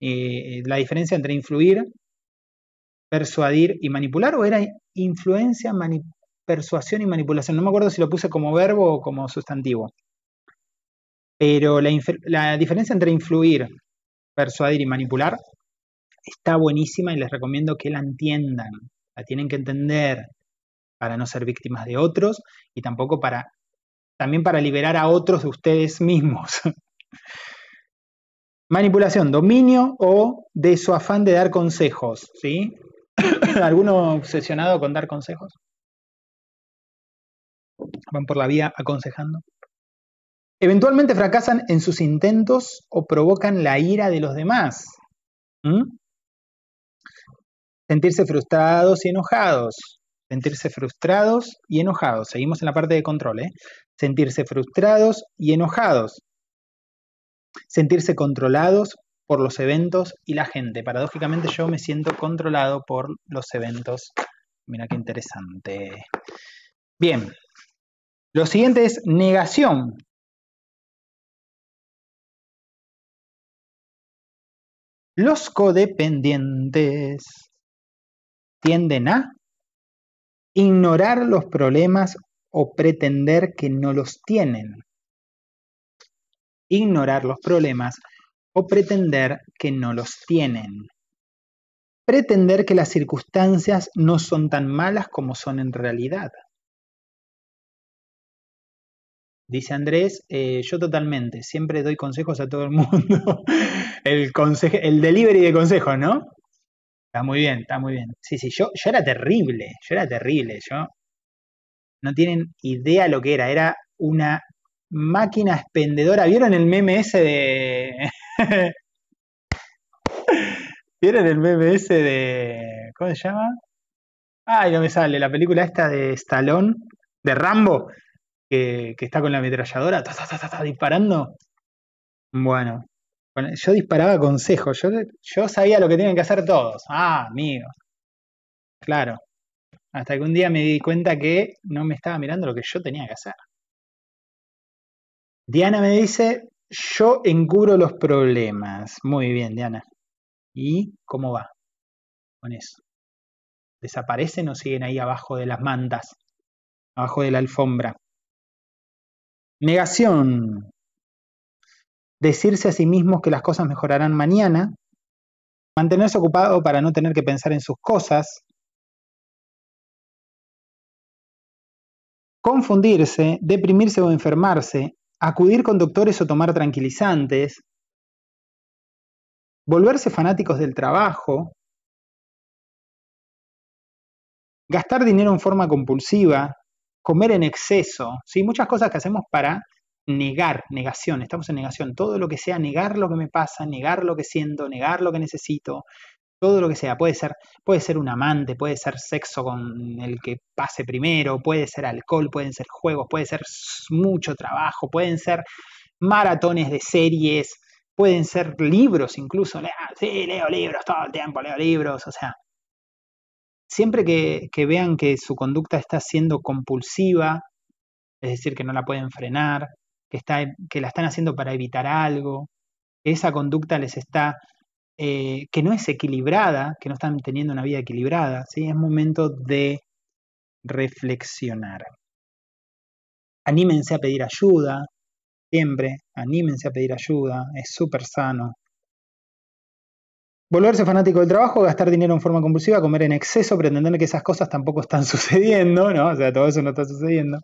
Eh, eh, la diferencia entre influir, persuadir y manipular, o era influencia, Manipular persuasión y manipulación. No me acuerdo si lo puse como verbo o como sustantivo. Pero la, diferencia entre influir, persuadir y manipular está buenísima y les recomiendo que la entiendan. La tienen que entender para no ser víctimas de otros y tampoco para también para liberar a otros de ustedes mismos. Manipulación, dominio o de su afán de dar consejos, ¿sí? ¿Alguno obsesionado con dar consejos? van por la vía aconsejando. Eventualmente fracasan en sus intentos o provocan la ira de los demás. ¿Mm? Sentirse frustrados y enojados. Sentirse frustrados y enojados. Seguimos en la parte de control. ¿eh? Sentirse frustrados y enojados. Sentirse controlados por los eventos y la gente. Paradójicamente yo me siento controlado por los eventos. Mira qué interesante. Bien, lo siguiente es negación. Los codependientes tienden a ignorar los problemas o pretender que no los tienen. Ignorar los problemas o pretender que no los tienen. Pretender que las circunstancias no son tan malas como son en realidad. Dice Andrés, eh, yo totalmente, siempre doy consejos a todo el mundo. el, el delivery de consejos, ¿no? Está muy bien, está muy bien. Sí, sí, yo, yo era terrible, yo era terrible, yo. No tienen idea lo que era, era una máquina expendedora. ¿Vieron el meme de. ¿Vieron el meme de. ¿Cómo se llama? Ay, no me sale, la película esta de Stallone, de Rambo, que, está con la ametralladora ta, disparando. Bueno, yo disparaba consejos, yo, yo sabía lo que tenían que hacer todos. Ah, amigo. Claro. Hasta que un día me di cuenta que no me estaba mirando lo que yo tenía que hacer. Diana me dice, yo encubro los problemas. Muy bien, Diana. ¿Y cómo va con eso? ¿Desaparecen o siguen ahí abajo de las mantas? Abajo de la alfombra. Negación. Decirse a sí mismos que las cosas mejorarán mañana. Mantenerse ocupado para no tener que pensar en sus cosas. Confundirse, deprimirse o enfermarse, acudir con doctores o tomar tranquilizantes, volverse fanáticos del trabajo, gastar dinero en forma compulsiva, comer en exceso, ¿sí? muchas cosas que hacemos para negar, negación, estamos en negación, todo lo que sea negar lo que me pasa, negar lo que siento, negar lo que necesito, todo lo que sea, puede ser, puede ser un amante, puede ser sexo con el que pase primero, puede ser alcohol, pueden ser juegos, puede ser mucho trabajo, pueden ser maratones de series, pueden ser libros incluso, sí, leo libros todo el tiempo, leo libros, o sea, Siempre que, vean que su conducta está siendo compulsiva, es decir, que no la pueden frenar, que, que la están haciendo para evitar algo, que esa conducta les está, eh, que no es equilibrada, que no están teniendo una vida equilibrada, ¿sí? es momento de reflexionar. Anímense a pedir ayuda, siempre, anímense a pedir ayuda, es súper sano. Volverse fanático del trabajo, gastar dinero en forma compulsiva, comer en exceso, pretender que esas cosas tampoco están sucediendo, ¿no? O sea, todo eso no está sucediendo.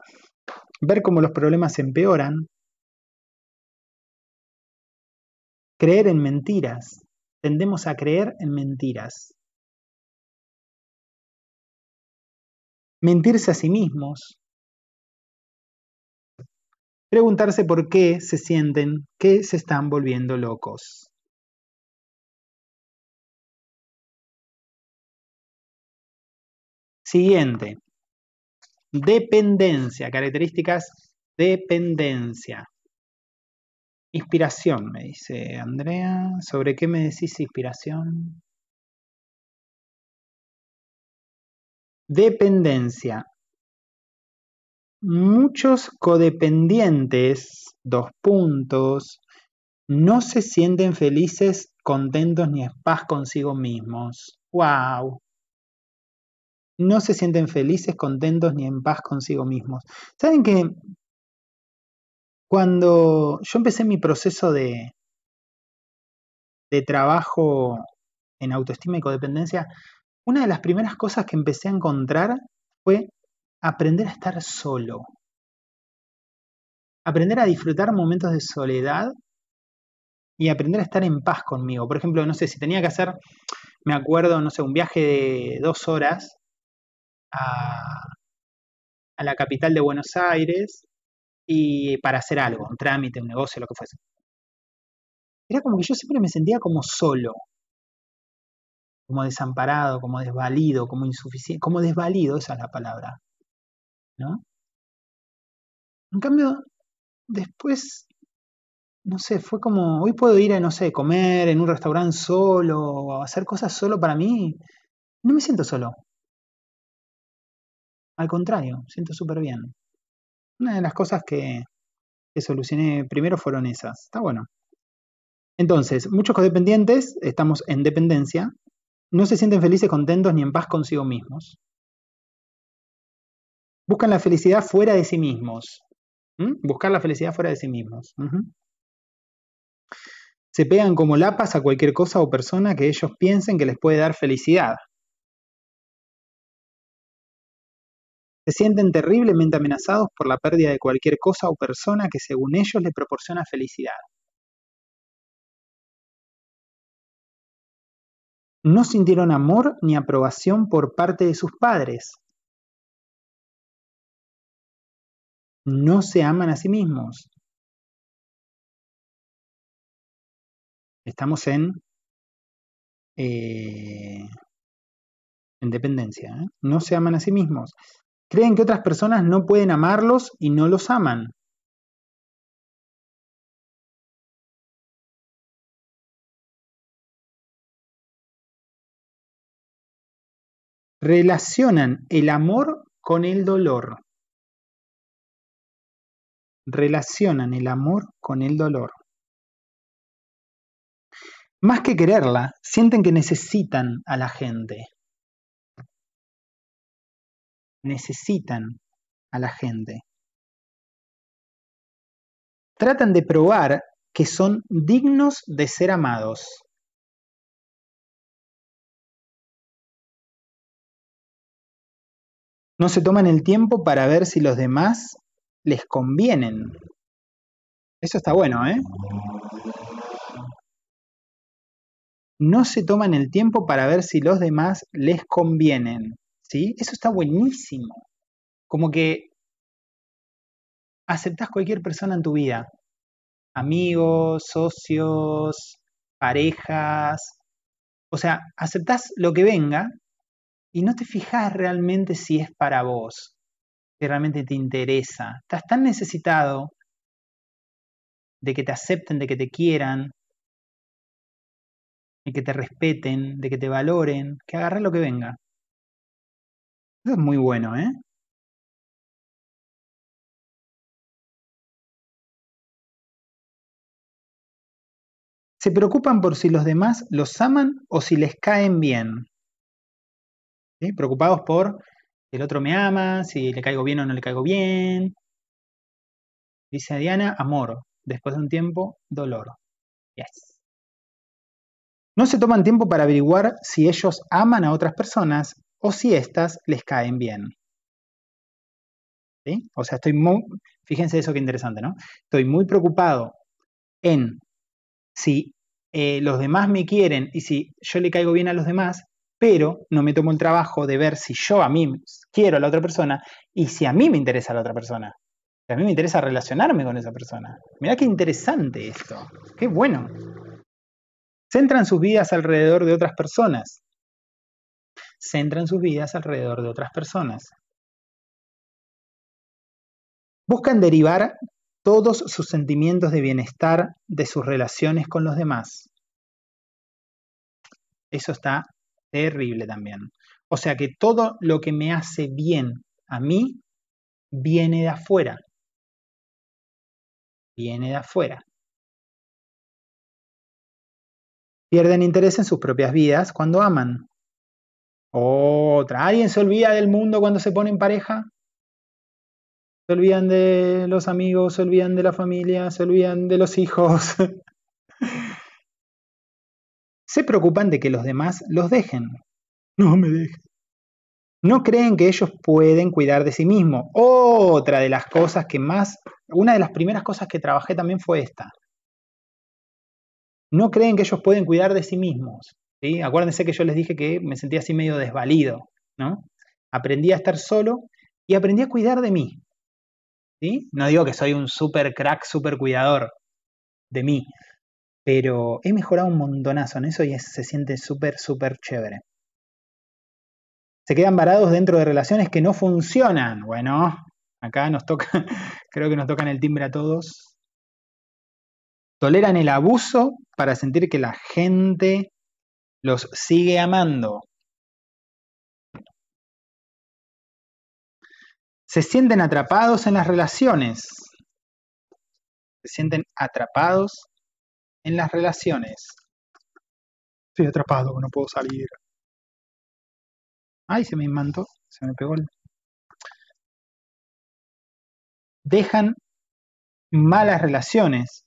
Ver cómo los problemas empeoran. Creer en mentiras. Tendemos a creer en mentiras. Mentirse a sí mismos. Preguntarse por qué se sienten que se están volviendo locos. Siguiente. Dependencia, características dependencia. Inspiración, me dice Andrea. ¿Sobre qué me decís inspiración? Dependencia. Muchos codependientes, dos puntos, no se sienten felices, contentos ni en paz consigo mismos. ¡Wow! no se sienten felices, contentos ni en paz consigo mismos. ¿Saben que cuando yo empecé mi proceso de, de trabajo en autoestima y codependencia, una de las primeras cosas que empecé a encontrar fue aprender a estar solo. Aprender a disfrutar momentos de soledad y aprender a estar en paz conmigo. Por ejemplo, no sé, si tenía que hacer, me acuerdo, no sé, un viaje de dos horas, a, la capital de Buenos Aires y para hacer algo, un trámite, un negocio, lo que fuese. Era como que yo siempre me sentía como solo, como desamparado, como desvalido, como insuficiente, como desvalido, esa es la palabra. ¿No? En cambio, después, no sé, fue como, hoy puedo ir a, no sé, comer en un restaurante solo, hacer cosas solo para mí. No me siento solo. Al contrario, siento súper bien. Una de las cosas que, solucioné primero fueron esas. Está bueno. Entonces, muchos codependientes, estamos en dependencia, no se sienten felices, contentos ni en paz consigo mismos. Buscan la felicidad fuera de sí mismos. Buscar la felicidad fuera de sí mismos. Se pegan como lapas a cualquier cosa o persona que ellos piensen que les puede dar felicidad. Se sienten terriblemente amenazados por la pérdida de cualquier cosa o persona que según ellos les proporciona felicidad. No sintieron amor ni aprobación por parte de sus padres. No se aman a sí mismos. Estamos en eh, dependencia. ¿eh? No se aman a sí mismos. Creen que otras personas no pueden amarlos y no los aman. Relacionan el amor con el dolor. Relacionan el amor con el dolor. Más que quererla, sienten que necesitan a la gente necesitan a la gente. Tratan de probar que son dignos de ser amados. No se toman el tiempo para ver si los demás les convienen. Eso está bueno, ¿eh? No se toman el tiempo para ver si los demás les convienen. ¿sí? Eso está buenísimo. Como que aceptás cualquier persona en tu vida, amigos, socios, parejas, o sea, aceptás lo que venga y no te fijas realmente si es para vos, si realmente te interesa. Estás tan necesitado de que te acepten, de que te quieran, de que te respeten, de que te valoren, que agarras lo que venga es muy bueno, ¿eh? Se preocupan por si los demás los aman o si les caen bien. Preocupados por si el otro me ama, si le caigo bien o no le caigo bien. Dice Diana, amor. Después de un tiempo, dolor. No se toman tiempo para averiguar si ellos aman a otras personas o si éstas les caen bien. O sea, estoy muy, fíjense eso que interesante, ¿no? Estoy muy preocupado en si eh, los demás me quieren y si yo le caigo bien a los demás, pero no me tomo el trabajo de ver si yo a mí quiero a la otra persona y si a mí me interesa la otra persona. Si a mí me interesa relacionarme con esa persona. Mirá qué interesante esto, qué bueno. Centran sus vidas alrededor de otras personas, centran sus vidas alrededor de otras personas. Buscan derivar todos sus sentimientos de bienestar de sus relaciones con los demás. Eso está terrible también. O sea que todo lo que me hace bien a mí viene de afuera. Viene de afuera. Pierden interés en sus propias vidas cuando aman. Otra. ¿Alguien se olvida del mundo cuando se pone en pareja? Se olvidan de los amigos, se olvidan de la familia, se olvidan de los hijos. se preocupan de que los demás los dejen. No me dejen. No creen que ellos pueden cuidar de sí mismos. Otra de las cosas que más, una de las primeras cosas que trabajé también fue esta. No creen que ellos pueden cuidar de sí mismos. Acuérdense que yo les dije que me sentía así medio desvalido, ¿no? Aprendí a estar solo y aprendí a cuidar de mí. ¿sí? No digo que soy un super crack, super cuidador de mí, pero he mejorado un montonazo en eso y se siente súper, súper chévere. Se quedan varados dentro de relaciones que no funcionan. Bueno, acá nos toca, creo que nos tocan el timbre a todos. Toleran el abuso para sentir que la gente los sigue amando. Se sienten atrapados en las relaciones. Se sienten atrapados en las relaciones. Estoy atrapado, no puedo salir. Ay, se me inmantó, se me pegó el... Dejan malas relaciones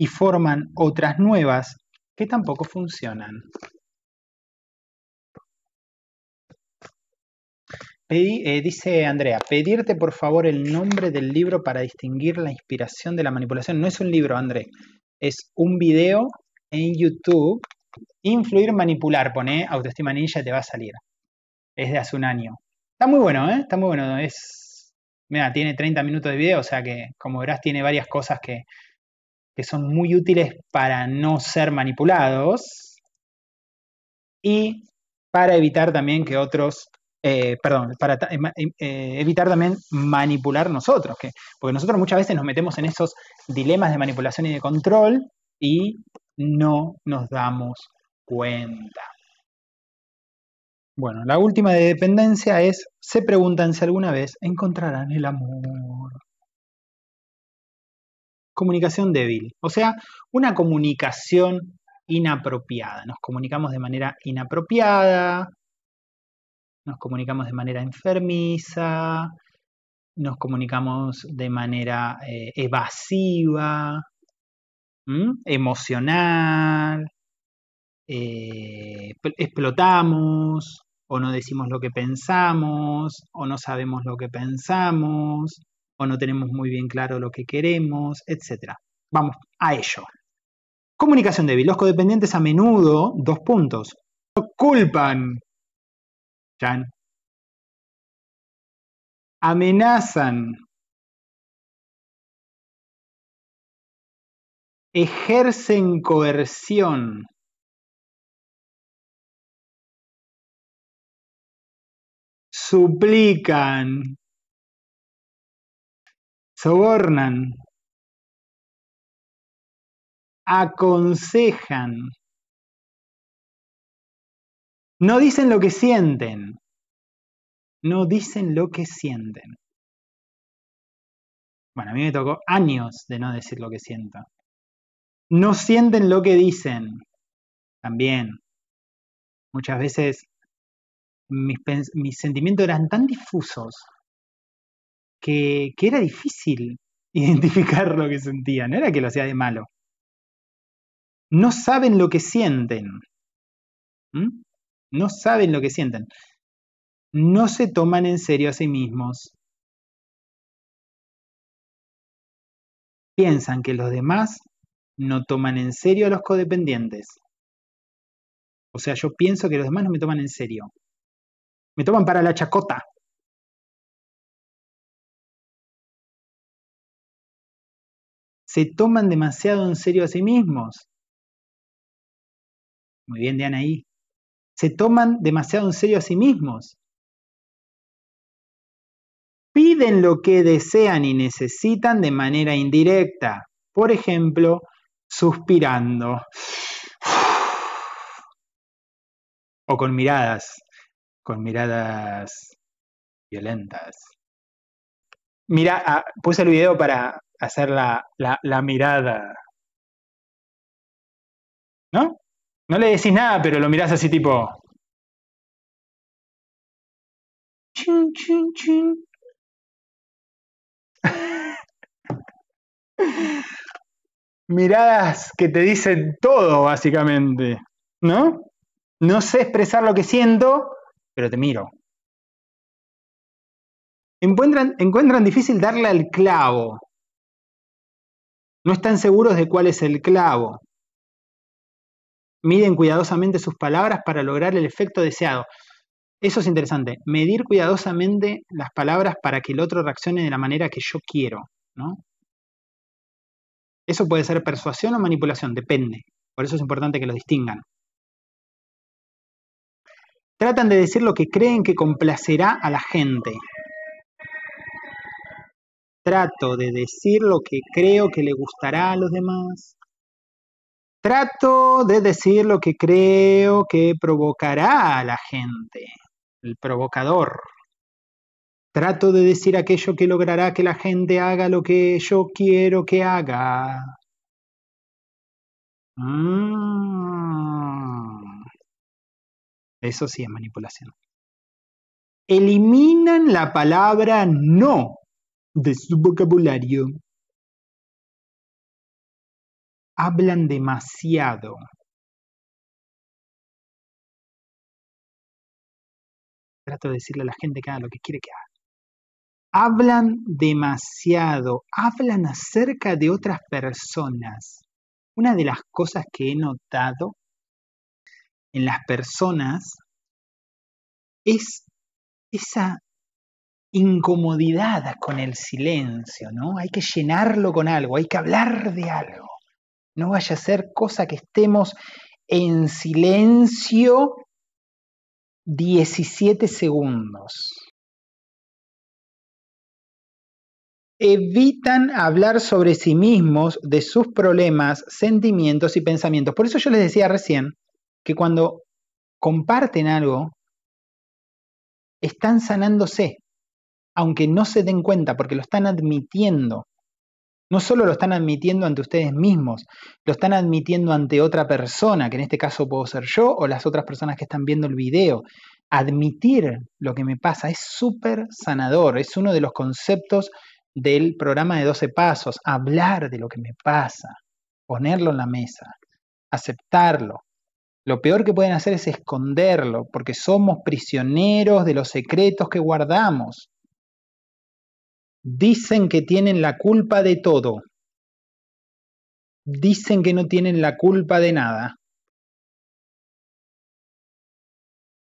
y forman otras nuevas que tampoco funcionan. Eh, dice Andrea, pedirte por favor el nombre del libro para distinguir la inspiración de la manipulación. No es un libro, André, es un video en YouTube. Influir, manipular, pone autoestima ninja, te va a salir. Es de hace un año. Está muy bueno, ¿eh? Está muy bueno. Es, mira, tiene 30 minutos de video, o sea que, como verás, tiene varias cosas que son muy útiles para no ser manipulados y para evitar también que otros eh, perdón, para eh, eh, evitar también manipular nosotros, porque nosotros muchas veces nos metemos en esos dilemas de manipulación y de control y no nos damos cuenta. Bueno, la última de dependencia es, se preguntan si alguna vez encontrarán el amor. Comunicación débil, o sea, una comunicación inapropiada. Nos comunicamos de manera inapropiada, nos comunicamos de manera enfermiza, nos comunicamos de manera eh, evasiva, emocional, eh, explotamos o no decimos lo que pensamos, o no sabemos lo que pensamos, o no tenemos muy bien claro lo que queremos, etc. Vamos a ello. Comunicación débil. Los codependientes a menudo, dos puntos, culpan Amenazan. Ejercen coerción. Suplican. Sobornan. Aconsejan. No dicen lo que sienten. No dicen lo que sienten. Bueno, a mí me tocó años de no decir lo que siento. No sienten lo que dicen. También. Muchas veces mis, sentimientos eran tan difusos que, era difícil identificar lo que sentía. No era que lo hacía de malo. No saben lo que sienten. ¿Mm? no saben lo que sienten, no se toman en serio a sí mismos, piensan que los demás no toman en serio a los codependientes. O sea, yo pienso que los demás no me toman en serio. Me toman para la chacota. Se toman demasiado en serio a sí mismos. Muy bien, Diana, ahí se toman demasiado en serio a sí mismos. Piden lo que desean y necesitan de manera indirecta, por ejemplo, suspirando o con miradas, con miradas violentas. Mira, ah, puse el video para hacer la, la, la mirada. ¿No? No le decís nada, pero lo mirás así tipo. Miradas que te dicen todo, básicamente. ¿No? No sé expresar lo que siento, pero te miro. Encuentran, encuentran difícil darle al clavo. No están seguros de cuál es el clavo. Miden cuidadosamente sus palabras para lograr el efecto deseado. Eso es interesante. Medir cuidadosamente las palabras para que el otro reaccione de la manera que yo quiero, ¿no? Eso puede ser persuasión o manipulación, depende. Por eso es importante que lo distingan. Tratan de decir lo que creen que complacerá a la gente. Trato de decir lo que creo que le gustará a los demás. Trato de decir lo que creo que provocará a la gente, el provocador. Trato de decir aquello que logrará que la gente haga lo que yo quiero que haga. Mm. Eso sí es manipulación. Eliminan la palabra no de su vocabulario hablan demasiado trato de decirle a la gente que haga lo que quiere que haga. Hablan demasiado, hablan acerca de otras personas. Una de las cosas que he notado en las personas es esa incomodidad con el silencio, ¿no? Hay que llenarlo con algo, hay que hablar de algo. No vaya a ser cosa que estemos en silencio 17 segundos. Evitan hablar sobre sí mismos, de sus problemas, sentimientos y pensamientos. Por eso yo les decía recién que cuando comparten algo, están sanándose, aunque no se den cuenta, porque lo están admitiendo. No solo lo están admitiendo ante ustedes mismos, lo están admitiendo ante otra persona, que en este caso puedo ser yo o las otras personas que están viendo el video. Admitir lo que me pasa es súper sanador, es uno de los conceptos del programa de 12 pasos, hablar de lo que me pasa, ponerlo en la mesa, aceptarlo. Lo peor que pueden hacer es esconderlo, porque somos prisioneros de los secretos que guardamos. Dicen que tienen la culpa de todo. Dicen que no tienen la culpa de nada.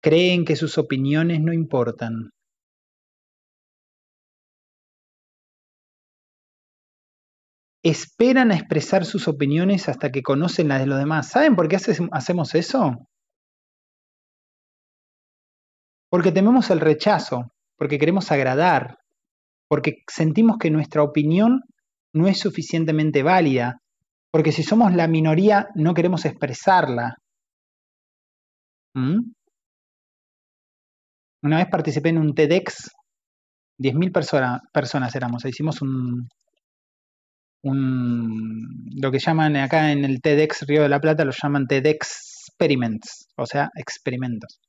Creen que sus opiniones no importan. Esperan a expresar sus opiniones hasta que conocen las de los demás. ¿Saben por qué hacemos eso? Porque tememos el rechazo, porque queremos agradar, porque sentimos que nuestra opinión no es suficientemente válida, porque si somos la minoría no queremos expresarla. ¿Mm? Una vez participé en un TEDx, 10.000 personas éramos, hicimos un, lo que llaman acá en el TEDx Río de la Plata, lo llaman TEDx Experiments, o sea, experimentos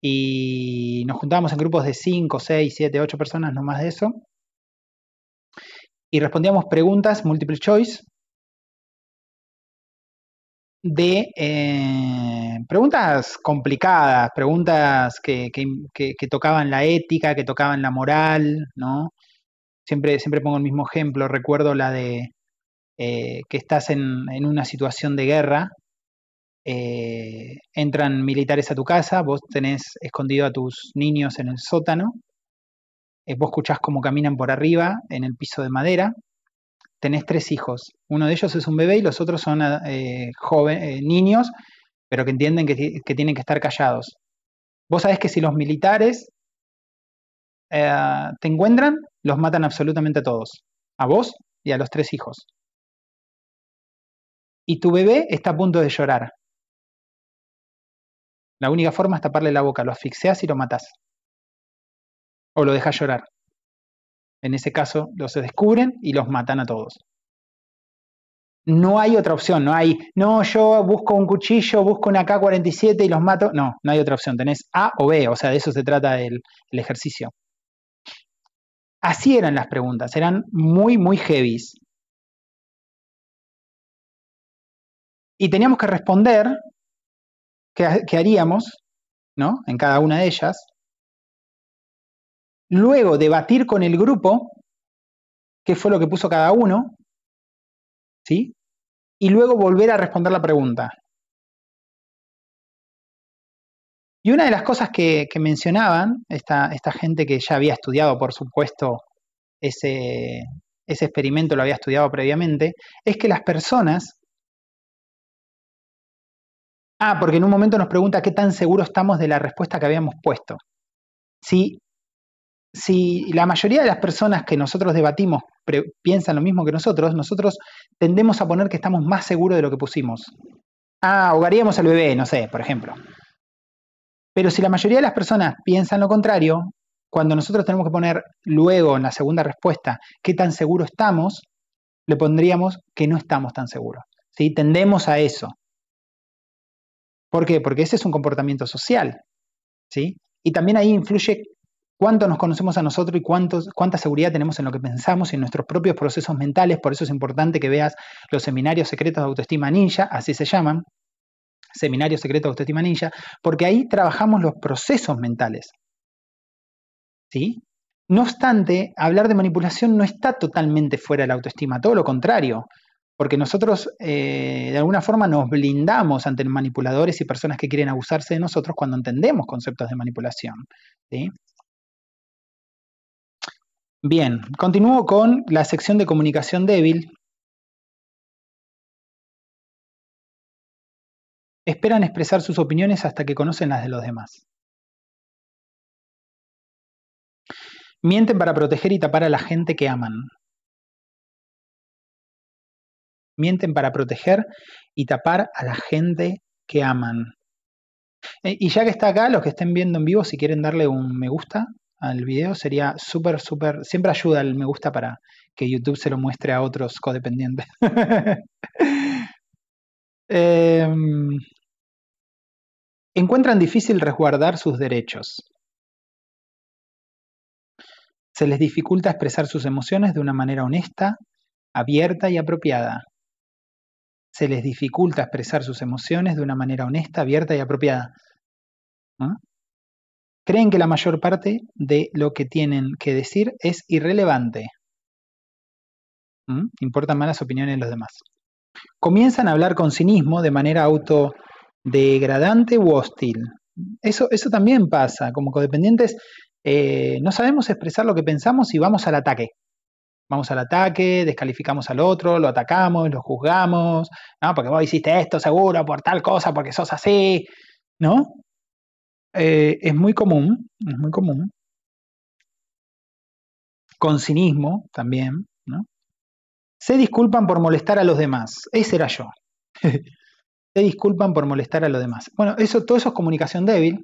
y nos juntábamos en grupos de 5, 6, 7, 8 personas, no más de eso. Y respondíamos preguntas multiple choice de eh, preguntas complicadas, preguntas que, tocaban la ética, que tocaban la moral, ¿no? Siempre, pongo el mismo ejemplo, recuerdo la de eh, que estás en, en una situación de guerra eh, entran militares a tu casa, vos tenés escondido a tus niños en el sótano, eh, vos escuchás cómo caminan por arriba en el piso de madera, tenés tres hijos, uno de ellos es un bebé y los otros son eh, niños, pero que entienden que, que, tienen que estar callados. Vos sabés que si los militares te encuentran, los matan absolutamente a todos, a vos y a los tres hijos. Y tu bebé está a punto de llorar la única forma es taparle la boca, lo asfixias y lo matas, O lo dejas llorar. En ese caso, los descubren y los matan a todos. No hay otra opción, no hay, no, yo busco un cuchillo, busco una K-47 y los mato. No, no hay otra opción. Tenés A o B, o sea, de eso se trata el, el ejercicio. Así eran las preguntas, eran muy, muy heavies. Y teníamos que responder que, haríamos ¿no? en cada una de ellas. Luego debatir con el grupo qué fue lo que puso cada uno, ¿sí? Y luego volver a responder la pregunta. Y una de las cosas que, mencionaban, esta, gente que ya había estudiado, por supuesto, ese, ese experimento lo había estudiado previamente, es que las personas Ah, porque en un momento nos pregunta qué tan seguro estamos de la respuesta que habíamos puesto. Si, si la mayoría de las personas que nosotros debatimos piensan lo mismo que nosotros, nosotros tendemos a poner que estamos más seguros de lo que pusimos. Ah, ahogaríamos al bebé, no sé, por ejemplo. Pero si la mayoría de las personas piensan lo contrario, cuando nosotros tenemos que poner luego en la segunda respuesta qué tan seguro estamos, le pondríamos que no estamos tan seguros. ¿sí? Tendemos a eso. ¿Por qué? Porque ese es un comportamiento social. ¿sí? Y también ahí influye cuánto nos conocemos a nosotros y cuánta seguridad tenemos en lo que pensamos y en nuestros propios procesos mentales. Por eso es importante que veas los seminarios secretos de autoestima ninja, así se llaman, seminarios secretos de autoestima ninja, porque ahí trabajamos los procesos mentales. ¿Sí? No obstante, hablar de manipulación no está totalmente fuera de la autoestima, todo lo contrario porque nosotros eh, de alguna forma nos blindamos ante manipuladores y personas que quieren abusarse de nosotros cuando entendemos conceptos de manipulación. Bien, continúo con la sección de comunicación débil. Esperan expresar sus opiniones hasta que conocen las de los demás. Mienten para proteger y tapar a la gente que aman. Mienten para proteger y tapar a la gente que aman. Eh, y ya que está acá, los que estén viendo en vivo, si quieren darle un me gusta al video, sería súper, súper, siempre ayuda el me gusta para que YouTube se lo muestre a otros codependientes. Em, encuentran difícil resguardar sus derechos. Se les dificulta expresar sus emociones de una manera honesta, abierta y apropiada se les dificulta expresar sus emociones de una manera honesta, abierta y apropiada. Creen que la mayor parte de lo que tienen que decir es irrelevante. Importan malas opiniones de los demás. Comienzan a hablar con cinismo de manera autodegradante u hostil. Eso, eso también pasa. Como codependientes eh, no sabemos expresar lo que pensamos y vamos al ataque vamos al ataque, descalificamos al otro, lo atacamos, lo juzgamos, ¿no? Porque vos hiciste esto seguro por tal cosa, porque sos así, ¿no? Eh, es muy común, es muy común. Con cinismo también, ¿no? Se disculpan por molestar a los demás. Ese era yo. Se disculpan por molestar a los demás. Bueno, eso, todo eso es comunicación débil,